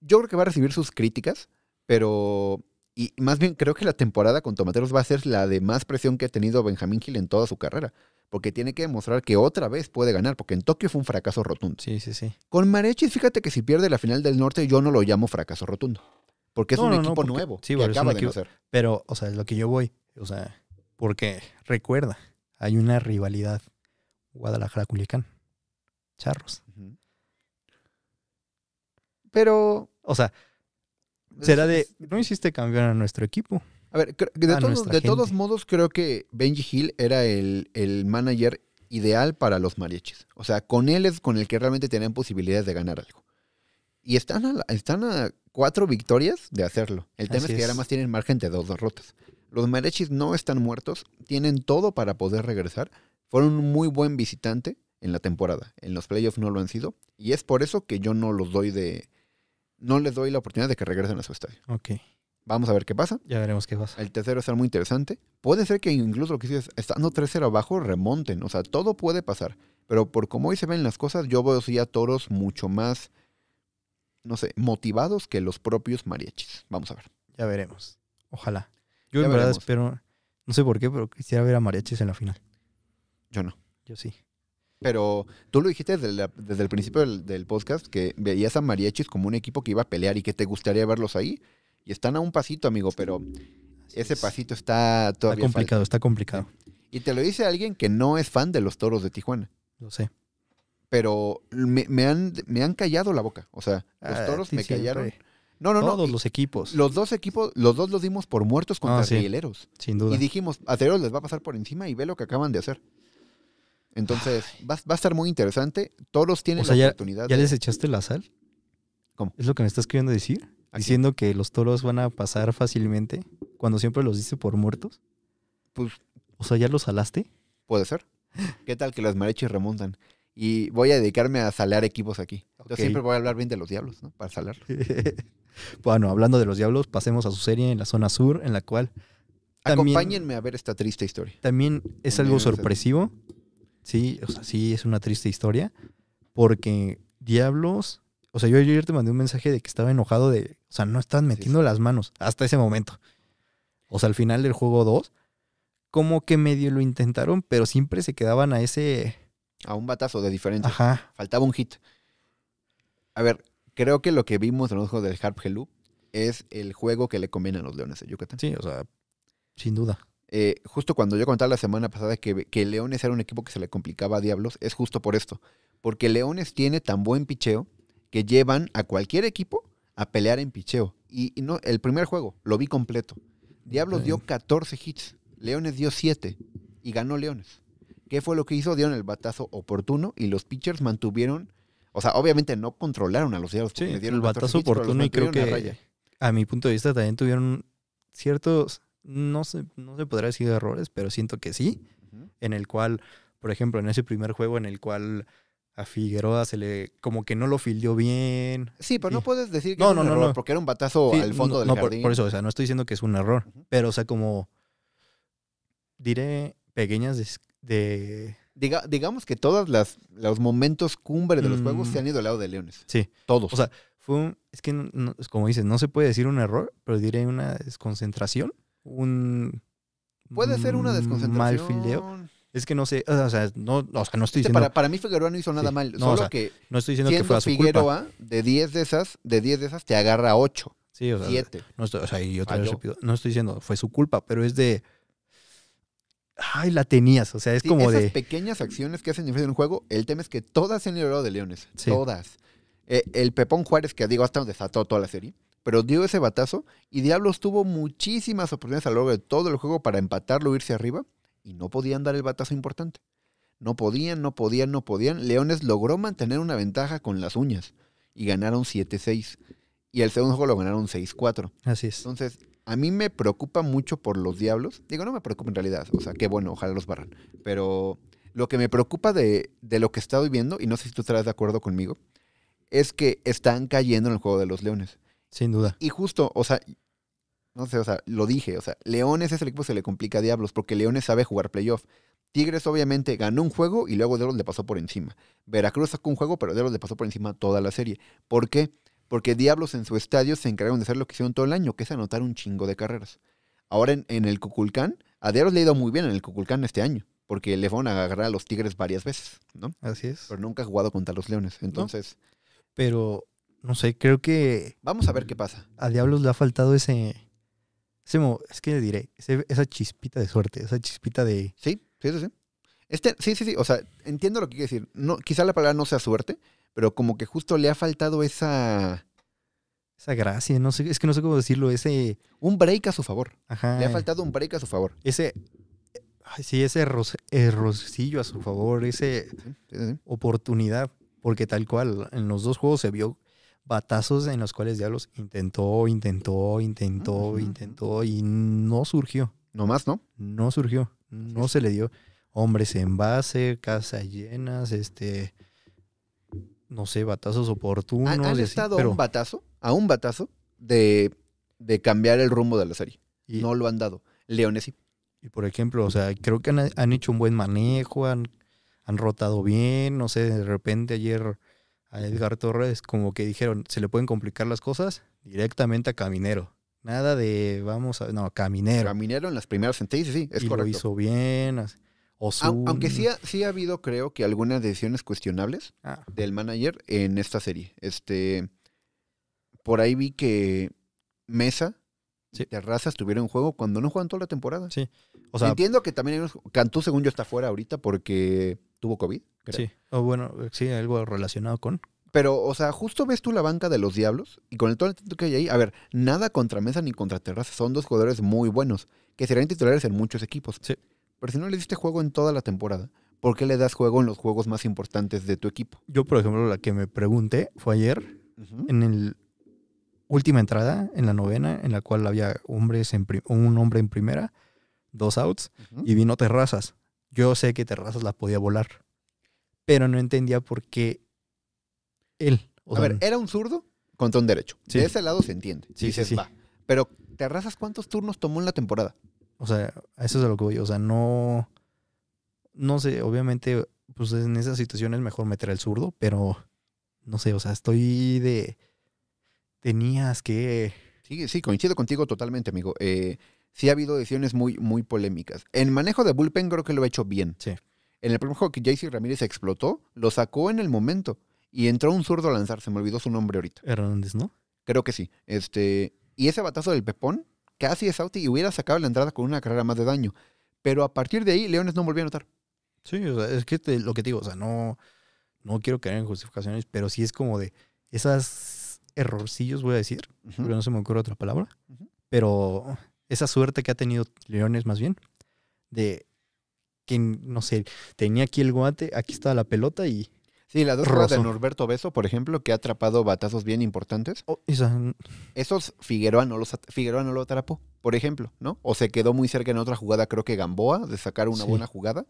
yo creo que va a recibir sus críticas, pero. Y más bien creo que la temporada con Tomateros va a ser la de más presión que ha tenido Benjamín Gil en toda su carrera. Porque tiene que demostrar que otra vez puede ganar, porque en Tokio fue un fracaso rotundo. Sí, sí, sí. Con Marechis, fíjate que si pierde la final del norte, yo no lo llamo fracaso rotundo. Porque es un equipo nuevo sí, Pero, o sea, es lo que yo voy. O sea, porque recuerda, hay una rivalidad Guadalajara-Culiacán. Charros. Pero. O sea, será de. No hiciste cambiar a nuestro equipo. A ver, de, todos, modos, creo que Benji Hill era el, manager ideal para los mariachis. O sea, con él es con el que realmente tenían posibilidades de ganar algo. Y están están a cuatro victorias de hacerlo. El tema es que ahora más tienen margen de dos derrotas. Los Marechis no están muertos, tienen todo para poder regresar. Fueron un muy buen visitante en la temporada. En los playoffs no lo han sido. Y es por eso que yo no los doy de. No les doy la oportunidad de que regresen a su estadio. Ok. Vamos a ver qué pasa. Ya veremos qué pasa. El tercero está muy interesante. Puede ser que incluso lo que estando 3-0 abajo, remonten. O sea, todo puede pasar. Pero por cómo hoy se ven las cosas, yo veo sí a toros mucho más no sé, motivados que los propios mariachis. Vamos a ver. Ya veremos. Ojalá. Yo en verdad espero, no sé por qué, pero quisiera ver a mariachis en la final. Yo no. Yo sí. Pero tú lo dijiste desde, el principio del, podcast que veías a mariachis como un equipo que iba a pelear y que te gustaría verlos ahí. Y están a un pasito, amigo, pero ese pasito está todavía. Está complicado, está complicado. Y te lo dice alguien que no es fan de los toros de Tijuana. Lo sé pero me, han, callado la boca. O sea, los ah, toros me callaron. No, no, Todos los equipos. Los dos equipos, los dos los dimos por muertos contra ah, Sin duda. Y dijimos, Teros les va a pasar por encima y ve lo que acaban de hacer. Entonces, va, a estar muy interesante. Todos tienen la oportunidad. ¿Ya les echaste la sal? ¿Cómo? ¿Es lo que me estás queriendo decir? Diciendo que los toros van a pasar fácilmente cuando siempre los dice por muertos. Pues. O sea, ¿ya los salaste? Puede ser. ¿Qué tal que las marechas remontan? y voy a dedicarme a salar equipos aquí. Yo siempre voy a hablar bien de los diablos, ¿no? Para salar. <laughs> bueno, hablando de los diablos, pasemos a su serie en la zona sur, en la cual... Acompáñenme a ver esta triste historia. También es algo sorpresivo. Sí, o sea, sí es una triste historia. Porque diablos... O sea, yo ayer te mandé un mensaje de que estaba enojado de... O sea, no están metiendo las manos hasta ese momento. O sea, al final del juego 2, como que medio lo intentaron, pero siempre se quedaban a ese a un batazo de diferencia. Faltaba un hit. A ver, creo que lo que vimos en los juegos del Harp Helú es el juego que le conviene a los Leones de Yucatán. Sí, o sea, sin duda. Eh, justo cuando yo contaba la semana pasada que, que Leones era un equipo que se le complicaba a Diablos, es justo por esto. Porque Leones tiene tan buen picheo que llevan a cualquier equipo a pelear en picheo. Y, no, el primer juego lo vi completo. Diablos dio 14 hits, Leones dio 7 y ganó Leones. ¿Qué fue lo que hizo? Dieron el batazo oportuno y los pitchers mantuvieron, o sea, obviamente no controlaron a los Yardos, Sí, dieron el batazo oportuno y creo que a, mi punto de vista también tuvieron ciertos, no se, no se podrá decir errores, pero siento que sí, en el cual, por ejemplo, en ese primer juego en el cual a Figueroa se le como que no lo filió bien. Sí, pero no puedes decir que no, no, no, porque era un batazo al fondo del no, jardín. Por, eso, o sea, no estoy diciendo que es un error, pero o sea, como diré pequeñas de... digamos que todos los momentos cumbre de los juegos se mm. han ido al lado de Leones. Sí. Todos. O sea, fue un, es que, como dices, no se puede decir un error, pero diré una desconcentración. Un... Puede ser una mm, desconcentración. Mal fildeo. Es que no sé, o sea, no, o sea, no estoy este, diciendo... Para, mí Figueroa no hizo nada mal, solo que... No estoy diciendo que fue su Figueroa, de 10 de esas, de 10 de esas te agarra 8. Sí, o sea, 7. o sea, no estoy diciendo fue su culpa, pero es de Ay, la tenías, o sea, es como esas de... pequeñas acciones que hacen diferencia en un juego, el tema es que todas se han oro de leones, todas. Eh, el Pepón Juárez, que digo, hasta donde desató toda la serie, pero dio ese batazo y Diablos tuvo muchísimas oportunidades a lo largo de todo el juego para empatarlo, irse arriba, y no podían dar el batazo importante. No podían, no podían, no podían. Leones logró mantener una ventaja con las uñas y ganaron 7-6. Y el segundo juego lo ganaron 6-4. Así es. Entonces, a mí me preocupa mucho por los diablos. Digo, no me preocupa en realidad. O sea, qué bueno, ojalá los barran. Pero lo que me preocupa de, lo que he estado viviendo, y no sé si tú estarás de acuerdo conmigo, es que están cayendo en el juego de los leones. Sin duda. Y justo, o sea, no sé, o sea, lo dije, o sea, Leones es el equipo que se le complica a Diablos porque Leones sabe jugar playoff. Tigres obviamente ganó un juego y luego Diablos le pasó por encima. Veracruz sacó un juego, pero Diablos le pasó por encima toda la serie. ¿Por qué? Porque Diablos en su estadio se encargaron de hacer lo que hicieron todo el año, que es anotar un chingo de carreras. Ahora en, el Cuculcán, a Diablos le ha ido muy bien en el Cuculcán este año, porque le fueron a agarrar a los Tigres varias veces, ¿no? Así es. Pero nunca ha jugado contra los Leones, entonces... pero, no sé, creo que... Vamos a ver qué pasa. A Diablos le ha faltado ese... es que le diré, esa chispita de suerte, esa chispita de... Sí, sí, sí. sí. Este, sí, sí, sí. O sea, entiendo lo que quiere decir. No, quizá la palabra no sea suerte, pero como que justo le ha faltado esa... Esa gracia, no sé, es que no sé cómo decirlo, ese... Un break a su favor. Le ha eh. faltado un break a su favor. Ese... Ay, sí, ese errorcillo a su favor, ese oportunidad, porque tal cual, en los dos juegos se vio batazos en los cuales Diablos intentó, intentó, intentó, intentó y no surgió. No más, ¿no? No surgió, no se le dio. Hombres en base, casas llenas, este, no sé, batazos oportunos. ¿Han, estado a un batazo? A un batazo de, de, cambiar el rumbo de la serie. no lo han dado. Leones sí. Y por ejemplo, o sea, creo que han, hecho un buen manejo, han, han, rotado bien, no sé, de repente ayer a Edgar Torres como que dijeron, se le pueden complicar las cosas directamente a Caminero. Nada de, vamos a, no, Caminero. Caminero en las primeras sentencias, sí, y lo hizo bien. Así. Aunque sí ha, habido, creo que algunas decisiones cuestionables ah. del manager en esta serie. Este, por ahí vi que Mesa sí. Terraza estuvieron en juego cuando no juegan toda la temporada. Sí. O sea, Entiendo que también hay unos, Cantú, según yo, está fuera ahorita porque tuvo COVID. Sí. O bueno, sí, algo relacionado con. Pero, o sea, justo ves tú la banca de los Diablos y con el todo que hay ahí, a ver, nada contra Mesa ni contra Terraza, son dos jugadores muy buenos que serán titulares en muchos equipos. Sí. Pero si no le diste juego en toda la temporada, ¿por qué le das juego en los juegos más importantes de tu equipo? Yo, por ejemplo, la que me pregunté fue ayer, en la última entrada, en la novena, en la cual había hombres un hombre en primera, dos outs, y vino terrazas. Yo sé que terrazas la podía volar, pero no entendía por qué él. A ver, era un zurdo contra un derecho. De ese lado se entiende. Sí, sí, sí. Va. Pero, ¿terrazas cuántos turnos tomó en la temporada? O sea, eso es a lo que voy. O sea, no. No sé, obviamente, pues en esas situaciones mejor meter el zurdo, pero no sé, o sea, estoy de. Tenías que. Sí, sí, coincido contigo totalmente, amigo. Eh, sí ha habido decisiones muy, muy polémicas. En manejo de bullpen creo que lo ha hecho bien. Sí. En el primer juego que Jaycee Ramírez explotó, lo sacó en el momento. Y entró un zurdo a lanzar, se me olvidó su nombre ahorita. Hernández, ¿no? Creo que sí. Este, y ese batazo del Pepón así es y hubiera sacado la entrada con una carrera más de daño. Pero a partir de ahí, Leones no volvió a anotar. Sí, es que lo que te digo, o sea, no, no quiero caer en justificaciones, pero sí es como de esas errorcillos, voy a decir, pero no se me ocurre otra palabra, pero esa suerte que ha tenido Leones más bien, de que, no sé, tenía aquí el guante, aquí estaba la pelota y Sí, las dos de Norberto Beso, por ejemplo, que ha atrapado batazos bien importantes. Eso oh, Esos Figueroa no, los Figueroa no lo atrapó, por ejemplo, ¿no? O se quedó muy cerca en otra jugada, creo que Gamboa, de sacar una buena jugada.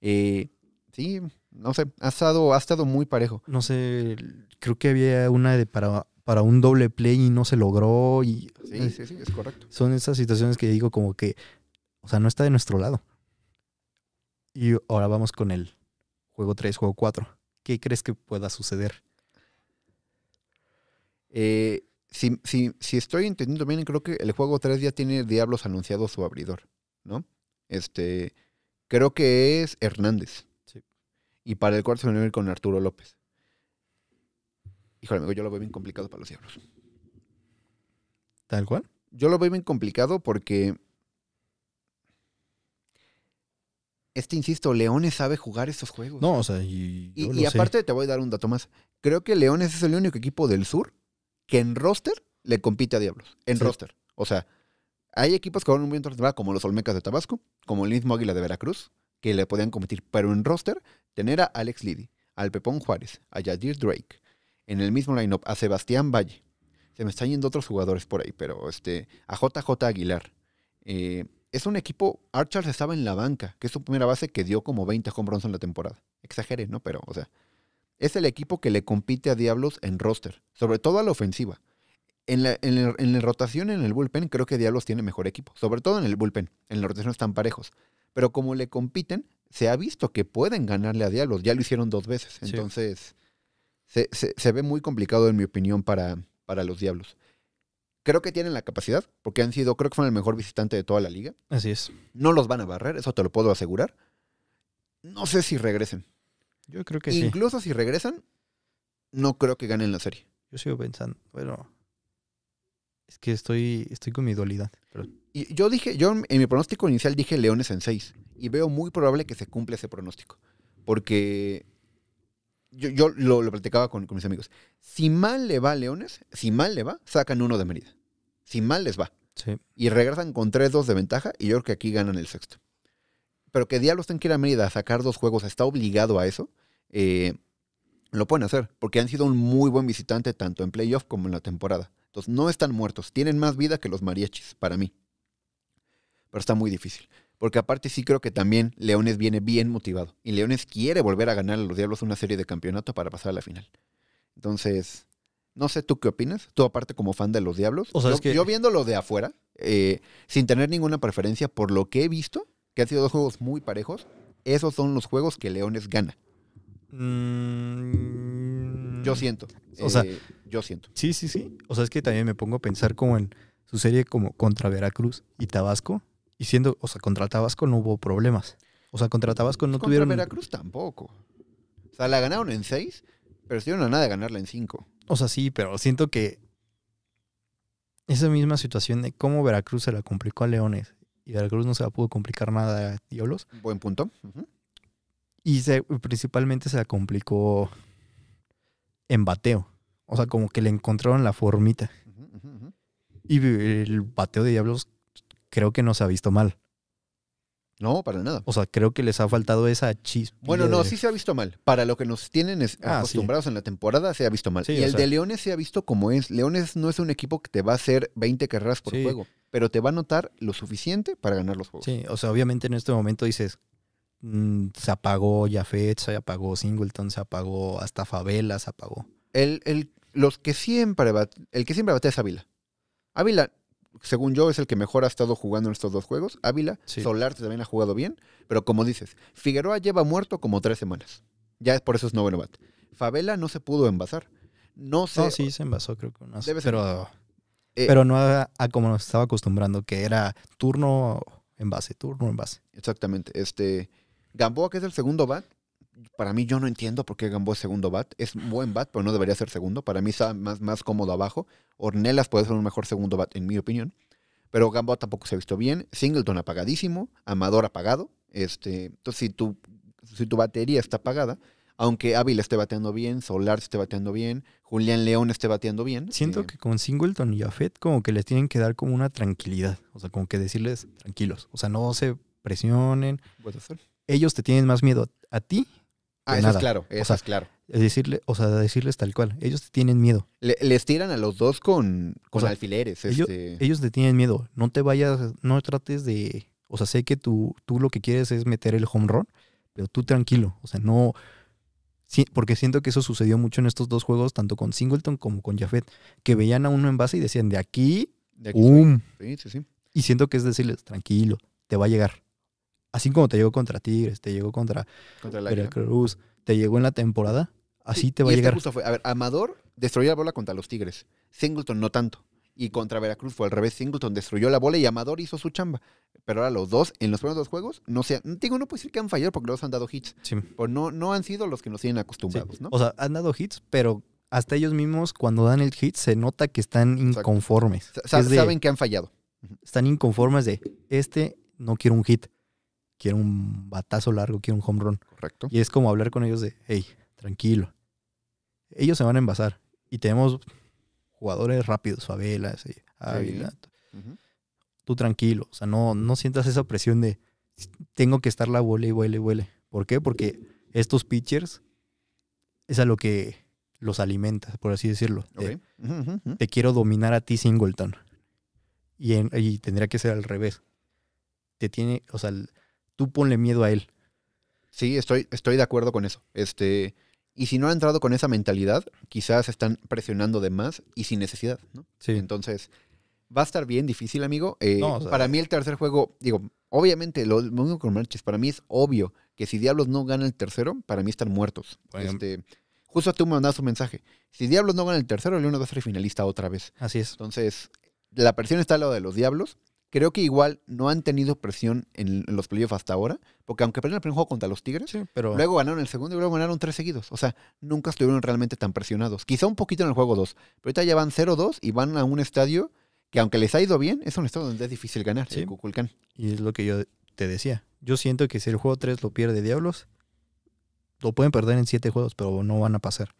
Eh, sí, no sé, ha estado, ha estado muy parejo. No sé, creo que había una para, para un doble play y no se logró. sí, sí, sí, es correcto. Son esas situaciones que digo como que, o sea, no está de nuestro lado. Y ahora vamos con el juego 3, juego 4. ¿Qué crees que pueda suceder? Eh, si, si, estoy entendiendo bien, creo que el juego 3 ya tiene Diablos anunciado su abridor, ¿no? Este, creo que es Hernández. Y para el cuarto se a con Arturo López. Híjole, amigo, yo lo veo bien complicado para los Diablos. ¿Tal cual? Yo lo veo bien complicado porque este, insisto, Leones sabe jugar estos juegos. No, o sea, y, y, aparte te voy a dar un dato más. Creo que Leones es el único equipo del sur que en roster le compite a Diablos. En roster. O sea, hay equipos que van muy bien como los Olmecas de Tabasco, como el mismo Águila de Veracruz, que le podían competir. Pero en roster, tener a Alex Liddy, al Pepón Juárez, a Yadir Drake, en el mismo lineup, a Sebastián Valle. Se me están yendo otros jugadores por ahí, pero este, a JJ Aguilar. Eh, es un equipo, Archer estaba en la banca, que es su primera base que dio como 20 home runs en la temporada. Exagere, ¿no? Pero, o sea, es el equipo que le compite a Diablos en roster, sobre todo a la ofensiva. En la, rotación en el bullpen, creo que Diablos tiene mejor equipo, sobre todo en el bullpen. En la rotación están parejos. Pero como le compiten, se ha visto que pueden ganarle a Diablos. Ya lo hicieron dos veces. Entonces, se, se, ve muy complicado, en mi opinión, para, para los Diablos. Creo que tienen la capacidad, porque han sido, creo que fueron el mejor visitante de toda la liga. Así es. No los van a barrer, eso te lo puedo asegurar. No sé si regresen. Yo creo que sí. Incluso si regresan, no creo que ganen la serie. Yo sigo pensando, pero es que estoy, estoy con mi dualidad. Y yo dije, yo en mi pronóstico inicial dije Leones en seis y veo muy probable que se cumpla ese pronóstico, porque yo, lo, platicaba con, mis amigos. Si mal le va a Leones, si mal le va, sacan uno de Mérida. Si mal les va. Y regresan con 3-2 de ventaja y yo creo que aquí ganan el sexto. Pero que diablos tenga que ir a Mérida a sacar dos juegos, está obligado a eso. Eh, lo pueden hacer, porque han sido un muy buen visitante tanto en playoff como en la temporada. Entonces no están muertos, tienen más vida que los mariachis, para mí. Pero está muy difícil porque aparte sí creo que también Leones viene bien motivado y Leones quiere volver a ganar a los Diablos una serie de campeonato para pasar a la final. Entonces, no sé tú qué opinas, tú aparte como fan de los Diablos, o yo, que... viéndolo de afuera, eh, sin tener ninguna preferencia por lo que he visto, que han sido dos juegos muy parejos, esos son los juegos que Leones gana. Mm. Yo siento. O sea, eh, yo siento. Sí, sí, sí. O sea, es que también me pongo a pensar como en su serie como contra Veracruz y Tabasco y siendo, o sea, contra Tabasco no hubo problemas. O sea, contra Tabasco no tuvieron. Veracruz tampoco. O sea, la ganaron en seis, pero estuvieron a nada de ganarla en cinco. O sea, sí, pero siento que esa misma situación de cómo Veracruz se la complicó a Leones y Veracruz no se la pudo complicar nada a Diablos. Buen punto. Y se, principalmente se la complicó en bateo. O sea, como que le encontraron la formita. Y el bateo de Diablos creo que no se ha visto mal. No, para nada. O sea, creo que les ha faltado esa chispa. Bueno, no, sí se ha visto mal. Para lo que nos tienen ah, acostumbrados en la temporada, se ha visto mal. y el de Leones se ha visto como es. Leones no es un equipo que te va a hacer 20 carreras por juego, pero te va a notar lo suficiente para ganar los juegos. Sí, o sea, obviamente en este momento dices, mm, se apagó Jafet, se apagó Singleton, se apagó hasta Favela, se apagó. El, el, los que siempre el que siempre batea es Ávila. Ávila según yo, es el que mejor ha estado jugando en estos dos juegos. Ávila, Solarte también ha jugado bien, pero como dices, Figueroa lleva muerto como tres semanas. Ya por eso es noveno bat. Favela no se pudo envasar. No sé. No, sí, se envasó, creo que no. Eh, pero, no a, como nos estaba acostumbrando, que era turno en base, turno en base. Exactamente. Este. Gamboa, que es el segundo bat, para mí yo no entiendo por qué Gambo es segundo bat. Es buen bat, pero no debería ser segundo. Para mí está más, más cómodo abajo. Ornelas puede ser un mejor segundo bat, en mi opinión. Pero Gambo tampoco se ha visto bien. Singleton apagadísimo. Amador apagado. Este, entonces, si tu, si tu batería está apagada, aunque Ávila esté bateando bien, Solar esté bateando bien, Julián León esté bateando bien. Siento eh, que con Singleton y Afet como que les tienen que dar como una tranquilidad, o sea, como que decirles tranquilos, o sea, no se presionen. Ellos te tienen más miedo a ti Ah, eso es claro, eso es claro. Decirle, o sea, decirles tal cual. Ellos te tienen miedo. les tiran a los dos con, con alfileres. Este. Ellos, te tienen miedo. No te vayas, no trates de. O sea, sé que tú, tú lo que quieres es meter el home run, pero tú tranquilo. O sea, no. Sí, porque siento que eso sucedió mucho en estos dos juegos, tanto con Singleton como con Jafet, que veían a uno en base y decían, de aquí, de aquí ¡um! Y siento que es decirles, tranquilo, te va a llegar. Así como te llegó contra Tigres, te llegó contra, Veracruz, te llegó en la temporada, así te va a este llegar. a ver, Amador destruyó la bola contra los Tigres, Singleton no tanto. Y contra Veracruz fue al revés, Singleton destruyó la bola y Amador hizo su chamba. Pero ahora los dos, en los primeros dos juegos, no se han, digo, no puedo decir que han fallado porque los han dado hits. no, no han sido los que nos tienen acostumbrados, ¿no? O sea, han dado hits, pero hasta ellos mismos cuando dan el hit se nota que están inconformes. saben que han fallado. Están inconformes de este no quiero un hit quiero un batazo largo, quiero un home run. Correcto. Y es como hablar con ellos de, hey, tranquilo. Ellos se van a envasar. Y tenemos jugadores rápidos, Favelas, Ávila. Tú tranquilo. O sea, no, no sientas esa presión de, tengo que estar la bola y huele, huele. ¿Por qué? Porque estos pitchers es a lo que los alimentas, por así decirlo. Te quiero dominar a ti, Singleton. Y, y tendría que ser al revés. Te tiene, o sea, Tú ponle miedo a él. Sí, estoy, estoy de acuerdo con eso. Este, y si no han entrado con esa mentalidad, quizás están presionando de más y sin necesidad, ¿no? Entonces, va a estar bien difícil, amigo. Eh, para mí el tercer juego, digo, obviamente, lo, con Marches, para mí es obvio que si Diablos no gana el tercero, para mí están muertos. Este, justo tú me mandaste un mensaje. Si Diablos no gana el tercero, uno va a ser finalista otra vez. Así es. Entonces, la presión está al lado de los Diablos. Creo que igual no han tenido presión en, los playoffs hasta ahora, porque aunque perdieron el primer juego contra los Tigres, luego ganaron el segundo y luego ganaron tres seguidos. O sea, nunca estuvieron realmente tan presionados. Quizá un poquito en el juego 2, pero ahorita ya van 0-2 y van a un estadio que aunque les ha ido bien, es un estadio donde es difícil ganar, Y es lo que yo te decía. Yo siento que si el juego 3 lo pierde Diablos, lo pueden perder en 7 juegos, pero no van a pasar.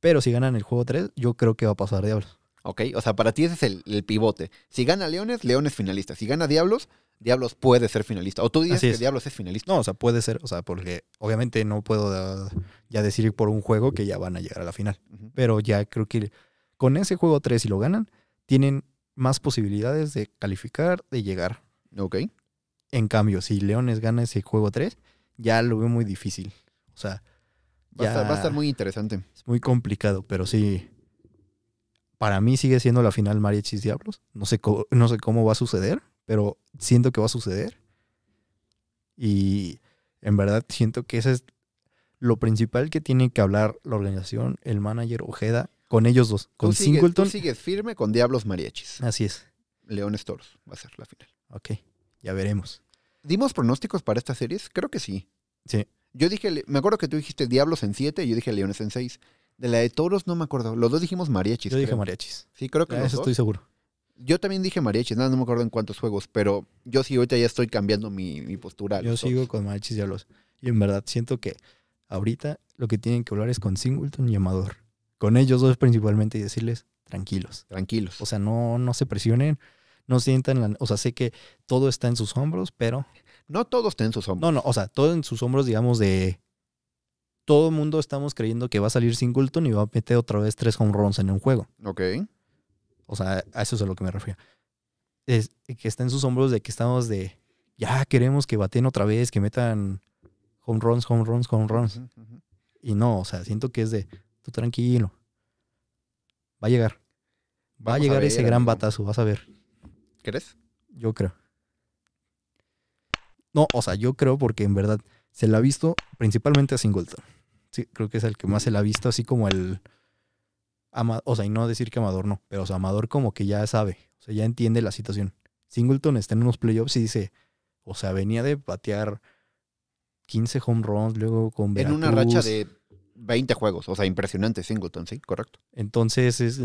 Pero si ganan el juego 3, yo creo que va a pasar Diablos. ¿Ok? O sea, para ti ese es el, pivote. Si gana Leones, Leones finalista. Si gana Diablos, Diablos puede ser finalista. O tú dices que Diablos es finalista. No, o sea, puede ser. O sea, porque obviamente no puedo ah, ya decir por un juego que ya van a llegar a la final. Pero ya creo que con ese juego 3, si lo ganan, tienen más posibilidades de calificar, de llegar. Ok. En cambio, si Leones gana ese juego 3, ya lo veo muy difícil. O sea, ya va a estar muy interesante. Es muy complicado, pero sí para mí sigue siendo la final Mariachis Diablos. No sé, cómo, no sé cómo va a suceder, pero siento que va a suceder. Y en verdad siento que ese es lo principal que tiene que hablar la organización, el manager Ojeda, con ellos dos, con Singleton. Sigue firme con Diablos Mariachis. Así es. Leones Toros va a ser la final. Ok, ya veremos. ¿Dimos pronósticos para esta series? Creo que sí. Sí. Yo dije, me acuerdo que tú dijiste Diablos en 7 y yo dije Leones en 6. De la de toros no me acuerdo. Los dos dijimos mariachis. Yo dije mariachis. Sí, creo que no. Ah, eso estoy seguro. Yo también dije mariachis, nada, no, me acuerdo en cuántos juegos, pero yo sí ahorita ya estoy cambiando mi, postura. Yo sigo con mariachis y los. Y en verdad siento que ahorita lo que tienen que hablar es con Singleton y Amador. Con ellos dos principalmente y decirles tranquilos. Tranquilos. O sea, no, no se presionen, no sientan la, O sea, sé que todo está en sus hombros, pero... No todo está en sus hombros. No, no, o sea, todo en sus hombros, digamos, de todo el mundo estamos creyendo que va a salir Singleton y va a meter otra vez tres home runs en un juego. Ok. O sea, a eso es a lo que me refiero. Es que está en sus hombros de que estamos de, ya queremos que baten otra vez, que metan home runs, home runs, home runs. Y no, o sea, siento que es de, tú tranquilo. Va a llegar. Va a llegar ese gran batazo, vas a ver. ¿Crees? Yo creo. No, o sea, yo creo porque en verdad se la ha visto principalmente a Singleton. Sí, creo que es el que más se la ha visto, así como el. o sea, y no decir que Amador no, pero o sea, Amador como que ya sabe, o sea, ya entiende la situación. Singleton está en unos playoffs y dice, o sea, venía de patear 15 home runs, luego con Veracruz. En una racha de 20 juegos, o sea, impresionante Singleton, sí, correcto. Entonces, es,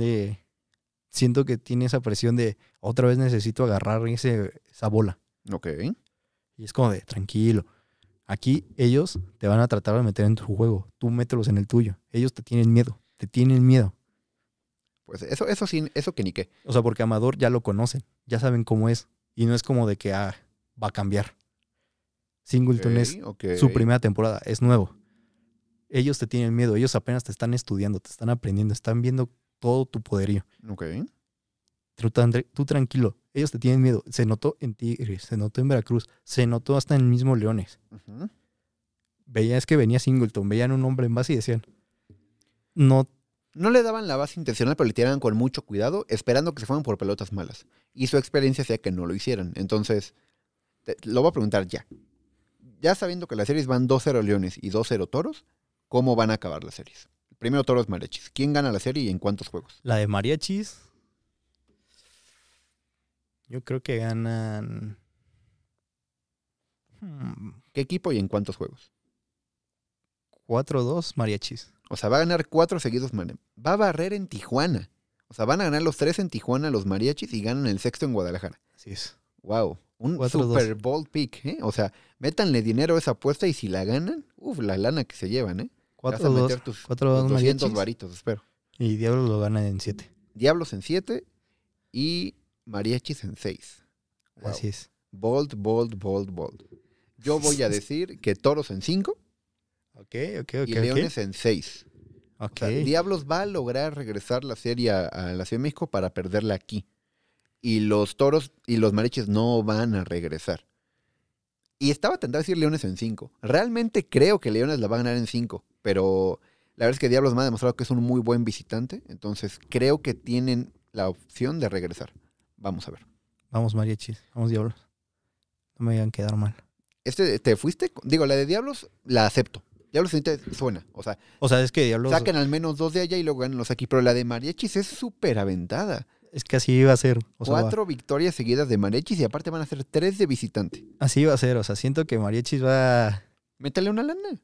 siento que tiene esa presión de, otra vez necesito agarrar ese, esa bola. Ok. Y es como de, tranquilo. Aquí ellos te van a tratar de meter en tu juego. Tú mételos en el tuyo. Ellos te tienen miedo. Te tienen miedo. Pues eso, eso sí, eso que ni qué. O sea, porque Amador ya lo conocen, ya saben cómo es. Y no es como de que ah, va a cambiar. Singleton es su primera temporada, es nuevo. Ellos te tienen miedo, ellos apenas te están estudiando, te están aprendiendo, están viendo todo tu poderío. Okay. Tú, tranquilo, ellos te tienen miedo. Se notó en Tigres, se notó en Veracruz, se notó hasta en el mismo Leones. Veía, es que venía Singleton, veían un hombre en base y decían, no. No le daban la base intencional, pero le tiraban con mucho cuidado, esperando que se fueran por pelotas malas. Y su experiencia hacía que no lo hicieran. Entonces, lo voy a preguntar ya. Ya sabiendo que las series van 2-0 Leones y 2-0 Toros, ¿cómo van a acabar las series? Primero Toros Mariachis. ¿Quién gana la serie y en cuántos juegos? La de Mariachis yo creo que ganan. Hmm. ¿Qué equipo y en cuántos juegos? 4-2 Mariachis. O sea, va a ganar cuatro seguidos. Va a barrer en Tijuana. O sea, van a ganar los tres en Tijuana los Mariachis y ganan el sexto en Guadalajara. Así es. Wow. Un Super Bowl pick, ¿eh? O sea, métanle dinero a esa apuesta y si la ganan, uff, la lana que se llevan, ¿eh? 4 2 a meter varitos, espero. Y Diablos lo ganan en 7. Diablos en 7 y mariachis en 6 Así es. Bold, bold, bold, bold. Yo voy a decir que toros en 5 Ok, ok, ok. Y leones en 6 Ok. Diablos va a lograr regresar la serie a, la Ciudad de México para perderla aquí. Y los toros y los mariachis no van a regresar. Y estaba tentado decir Leones en 5. Realmente creo que Leones la va a ganar en 5, pero la verdad es que Diablos me ha demostrado que es un muy buen visitante, entonces creo que tienen la opción de regresar. Vamos a ver. Vamos mariachis, vamos diablos. No me a quedar mal. Este, ¿te fuiste? Digo, la de diablos la acepto. Diablos suena, o sea. O sea, es que diablos. Saquen al menos dos de allá y luego ganan los aquí, pero la de mariachis es súper aventada. Es que así iba a ser. Cuatro victorias seguidas de mariachis y aparte van a ser tres de visitante. Así iba a ser, o sea, siento que mariachis va. Métale una lana.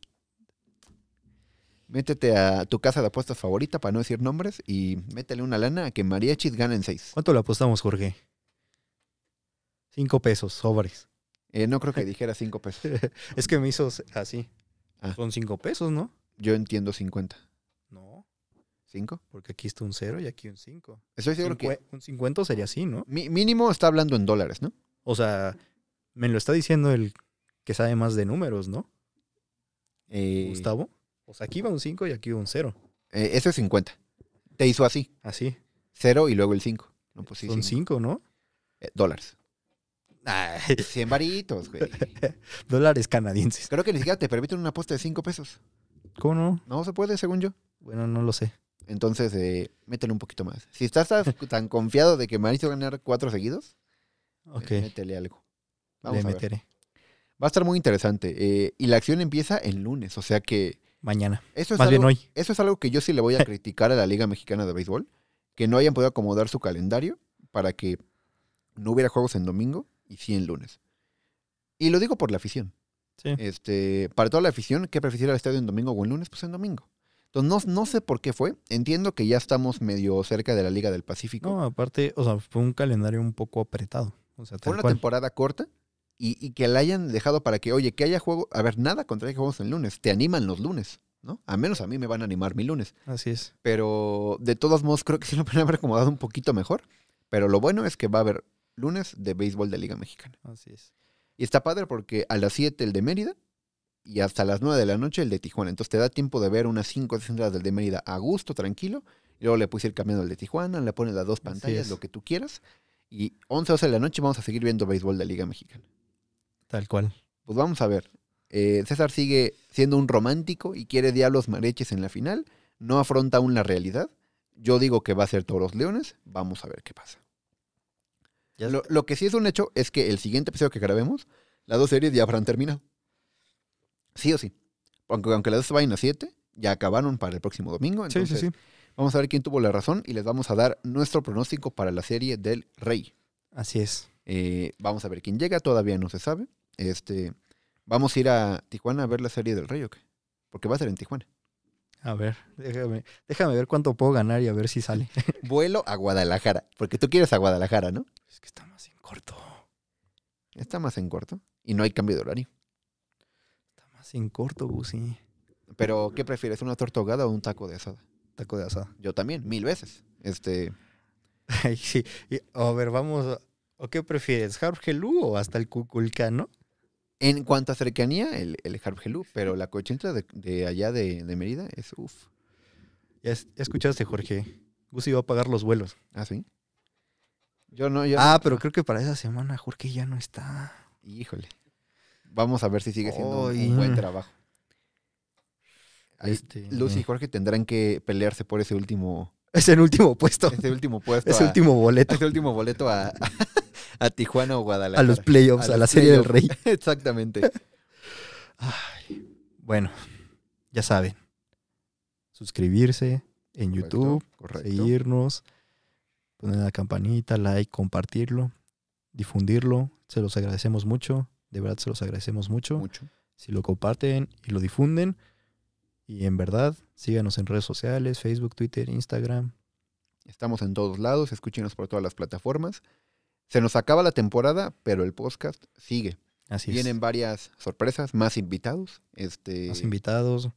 Métete a tu casa de apuestas favorita, para no decir nombres, y métele una lana a que María Mariachis gane en 6. ¿Cuánto le apostamos, Jorge? Cinco pesos, sobres. Eh, no creo que <laughs> dijera cinco pesos. es que me hizo así. Ah. Son cinco pesos, ¿no? Yo entiendo 50. No. ¿Cinco? Porque aquí está un cero y aquí un cinco. Estoy seguro que... Un 50 sería así, ¿no? Mi mínimo está hablando en dólares, ¿no? O sea, me lo está diciendo el que sabe más de números, ¿no? Eh, Gustavo. O sea, aquí va un 5 y aquí va un 0. Eh, ese es 50. Te hizo así. Así. 0 y luego el 5. No, pues Son 5, ¿no? Eh, dólares. 100 <laughs> varitos, güey. <laughs> dólares canadienses. Creo que ni siquiera te permiten una apuesta de 5 pesos. ¿Cómo no? No se puede, según yo. Bueno, no lo sé. Entonces, eh, métele un poquito más. Si estás <laughs> tan confiado de que me han hecho ganar cuatro seguidos, métele algo. Vamos a ver. meteré. Va a estar muy interesante. y la acción empieza el lunes, o sea que mañana. Eso es Más algo, bien hoy. Eso es algo que yo sí le voy a <laughs> criticar a la Liga Mexicana de Béisbol, que no hayan podido acomodar su calendario para que no hubiera juegos en domingo y sí en lunes. Y lo digo por la afición. Este, para toda la afición, ¿qué prefiere el estadio en domingo o en lunes? Pues en domingo. Entonces, no, sé por qué fue. Entiendo que ya estamos medio cerca de la Liga del Pacífico. No, aparte, o sea, fue un calendario un poco apretado. O sea, fue una temporada corta y, que la hayan dejado para que, oye, que haya juego, a ver, nada contra que jugamos el lunes, te animan los lunes, ¿no? A menos a mí me van a animar mi lunes. Así es. Pero de todos modos creo que sí lo van haber acomodado un poquito mejor, pero lo bueno es que va a haber lunes de béisbol de Liga Mexicana. Así es. Y está padre porque a las 7 el de Mérida y hasta las 9 de la noche el de Tijuana. Entonces te da tiempo de ver unas 5 o 6 del de Mérida a gusto, tranquilo. Y luego le puedes ir cambiando el de Tijuana, le pones las dos pantallas, lo que tú quieras. Y 11 o de la noche vamos a seguir viendo béisbol de Liga Mexicana. Tal cual. Pues vamos a ver. Eh, César sigue siendo un romántico y quiere diablos mareches en la final. No afronta aún la realidad. Yo digo que va a ser toros leones. Vamos a ver qué pasa. Lo, lo, que sí es un hecho es que el siguiente episodio que grabemos, las dos series ya habrán terminado. Sí o sí. Aunque, aunque las dos vayan a siete, ya acabaron para el próximo domingo. sí, sí, sí. Vamos a ver quién tuvo la razón y les vamos a dar nuestro pronóstico para la serie del Rey. Así es. Eh, vamos a ver quién llega, todavía no se sabe. Este, vamos a ir a Tijuana a ver la serie del Rey, ¿o qué? Porque va a ser en Tijuana. A ver, déjame, déjame ver cuánto puedo ganar y a ver si sale. <laughs> Vuelo a Guadalajara, porque tú quieres a Guadalajara, ¿no? Es que está más en corto. Está más en corto y no hay cambio de horario. Está más en corto, Sí. Pero, ¿qué prefieres, una torta o un taco de asada? Taco de asada. Yo también, mil veces. Este... <laughs> sí. a ver, vamos... ¿O qué prefieres, Jorge o hasta el Cuculcán, no? En cuanto a cercanía, el, el pero la cochintra de, de allá de, de, Mérida es uff. Ya, escuchaste, Jorge. Gus iba a pagar los vuelos. ¿Ah, sí? Yo no, yo Ah, pero creo que para esa semana Jorge ya no está. Híjole. Vamos a ver si sigue siendo un buen trabajo. Ahí, este, Luz y eh. Jorge tendrán que pelearse por ese último. <laughs> Ese último puesto. Ese último puesto. Ese último boleto. Ese último boleto a, <laughs> a Tijuana o Guadalajara. A los playoffs, a, la Serie del Rey. <laughs> Exactamente. bueno, ya saben. Suscribirse en YouTube, seguirnos, poner la campanita, like, compartirlo, difundirlo. Se los agradecemos mucho. De verdad, se los agradecemos mucho. Mucho. Si lo comparten y lo difunden. Y en verdad, síganos en redes sociales, Facebook, Twitter, Instagram. Estamos en todos lados, escúchenos por todas las plataformas. Se nos acaba la temporada, pero el podcast sigue. Así Vienen varias sorpresas, más invitados. Este, más invitados.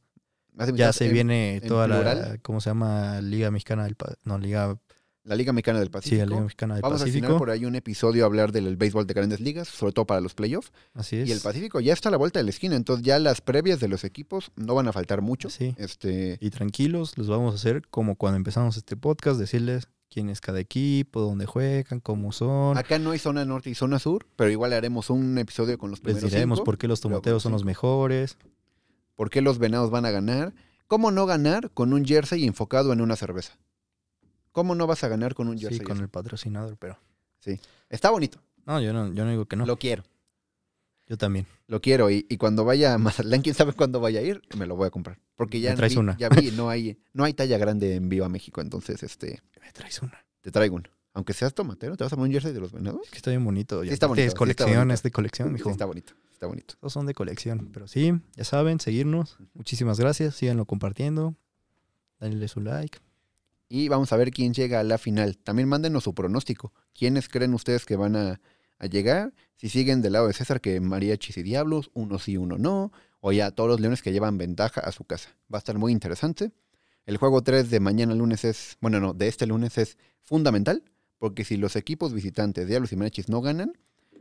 Más invitados ya se viene toda la, ¿cómo se llama? Liga Mexicana del No, Liga... La Liga Mexicana del Pacífico. Sí, la Liga Mexicana del Vamos a final por ahí un episodio a hablar del béisbol de grandes ligas, sobre todo para los playoffs. Así es. Y el Pacífico ya está a la vuelta de la esquina, entonces ya las previas de los equipos no van a faltar mucho. Sí. Este... Y tranquilos, los vamos a hacer como cuando empezamos este podcast, decirles quién es cada equipo, dónde juegan, cómo son. Acá no hay zona norte y zona sur, pero igual haremos un episodio con los primeros Les diremos por qué los tomateos son los mejores. ¿Por qué los venados van a ganar? ¿Cómo no ganar con un jersey enfocado en una cerveza? ¿Cómo no vas a ganar con un jersey? Sí, con el patrocinador, pero... Sí. Está bonito. No yo, no, yo no digo que no. Lo quiero también. Lo quiero y, cuando vaya a Mazatlán, quién sabe cuándo vaya a ir, me lo voy a comprar. Porque ya, vi, no hay, no hay talla grande en Viva México, entonces este. Me traes una. Te traigo una. Aunque seas tomatero, ¿te vas a poner un jersey de los venados? que está bien bonito. está bonito. Es colección, es de colección, mijo. está bonito, está bonito. son de colección. Pero sí, ya saben, seguirnos. Muchísimas gracias. Síganlo compartiendo. Denle su like. Y vamos a ver quién llega a la final. También mándenos su pronóstico. ¿Quiénes creen ustedes que van a a llegar, si siguen del lado de César que mariachis y diablos, uno sí, uno no, o ya todos los leones que llevan ventaja a su casa. Va a estar muy interesante. El juego 3 de mañana lunes es, bueno, no, de este lunes es fundamental, porque si los equipos visitantes, diablos y mariachis no ganan,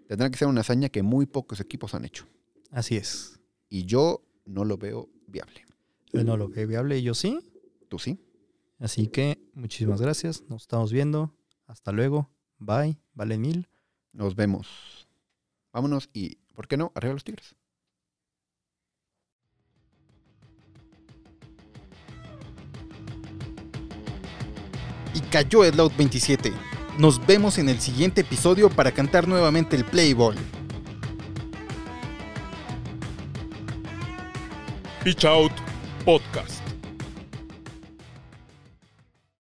tendrá que ser una hazaña que muy pocos equipos han hecho. Así es. Y yo no lo veo viable. no lo veo viable, yo sí. Tú sí. Así que muchísimas gracias, nos estamos viendo. Hasta luego. Bye, vale mil. Nos vemos. Vámonos y, ¿por qué no? Arriba los tigres. Y cayó el Loud 27. Nos vemos en el siguiente episodio para cantar nuevamente el Playboy. Pitch Out Podcast.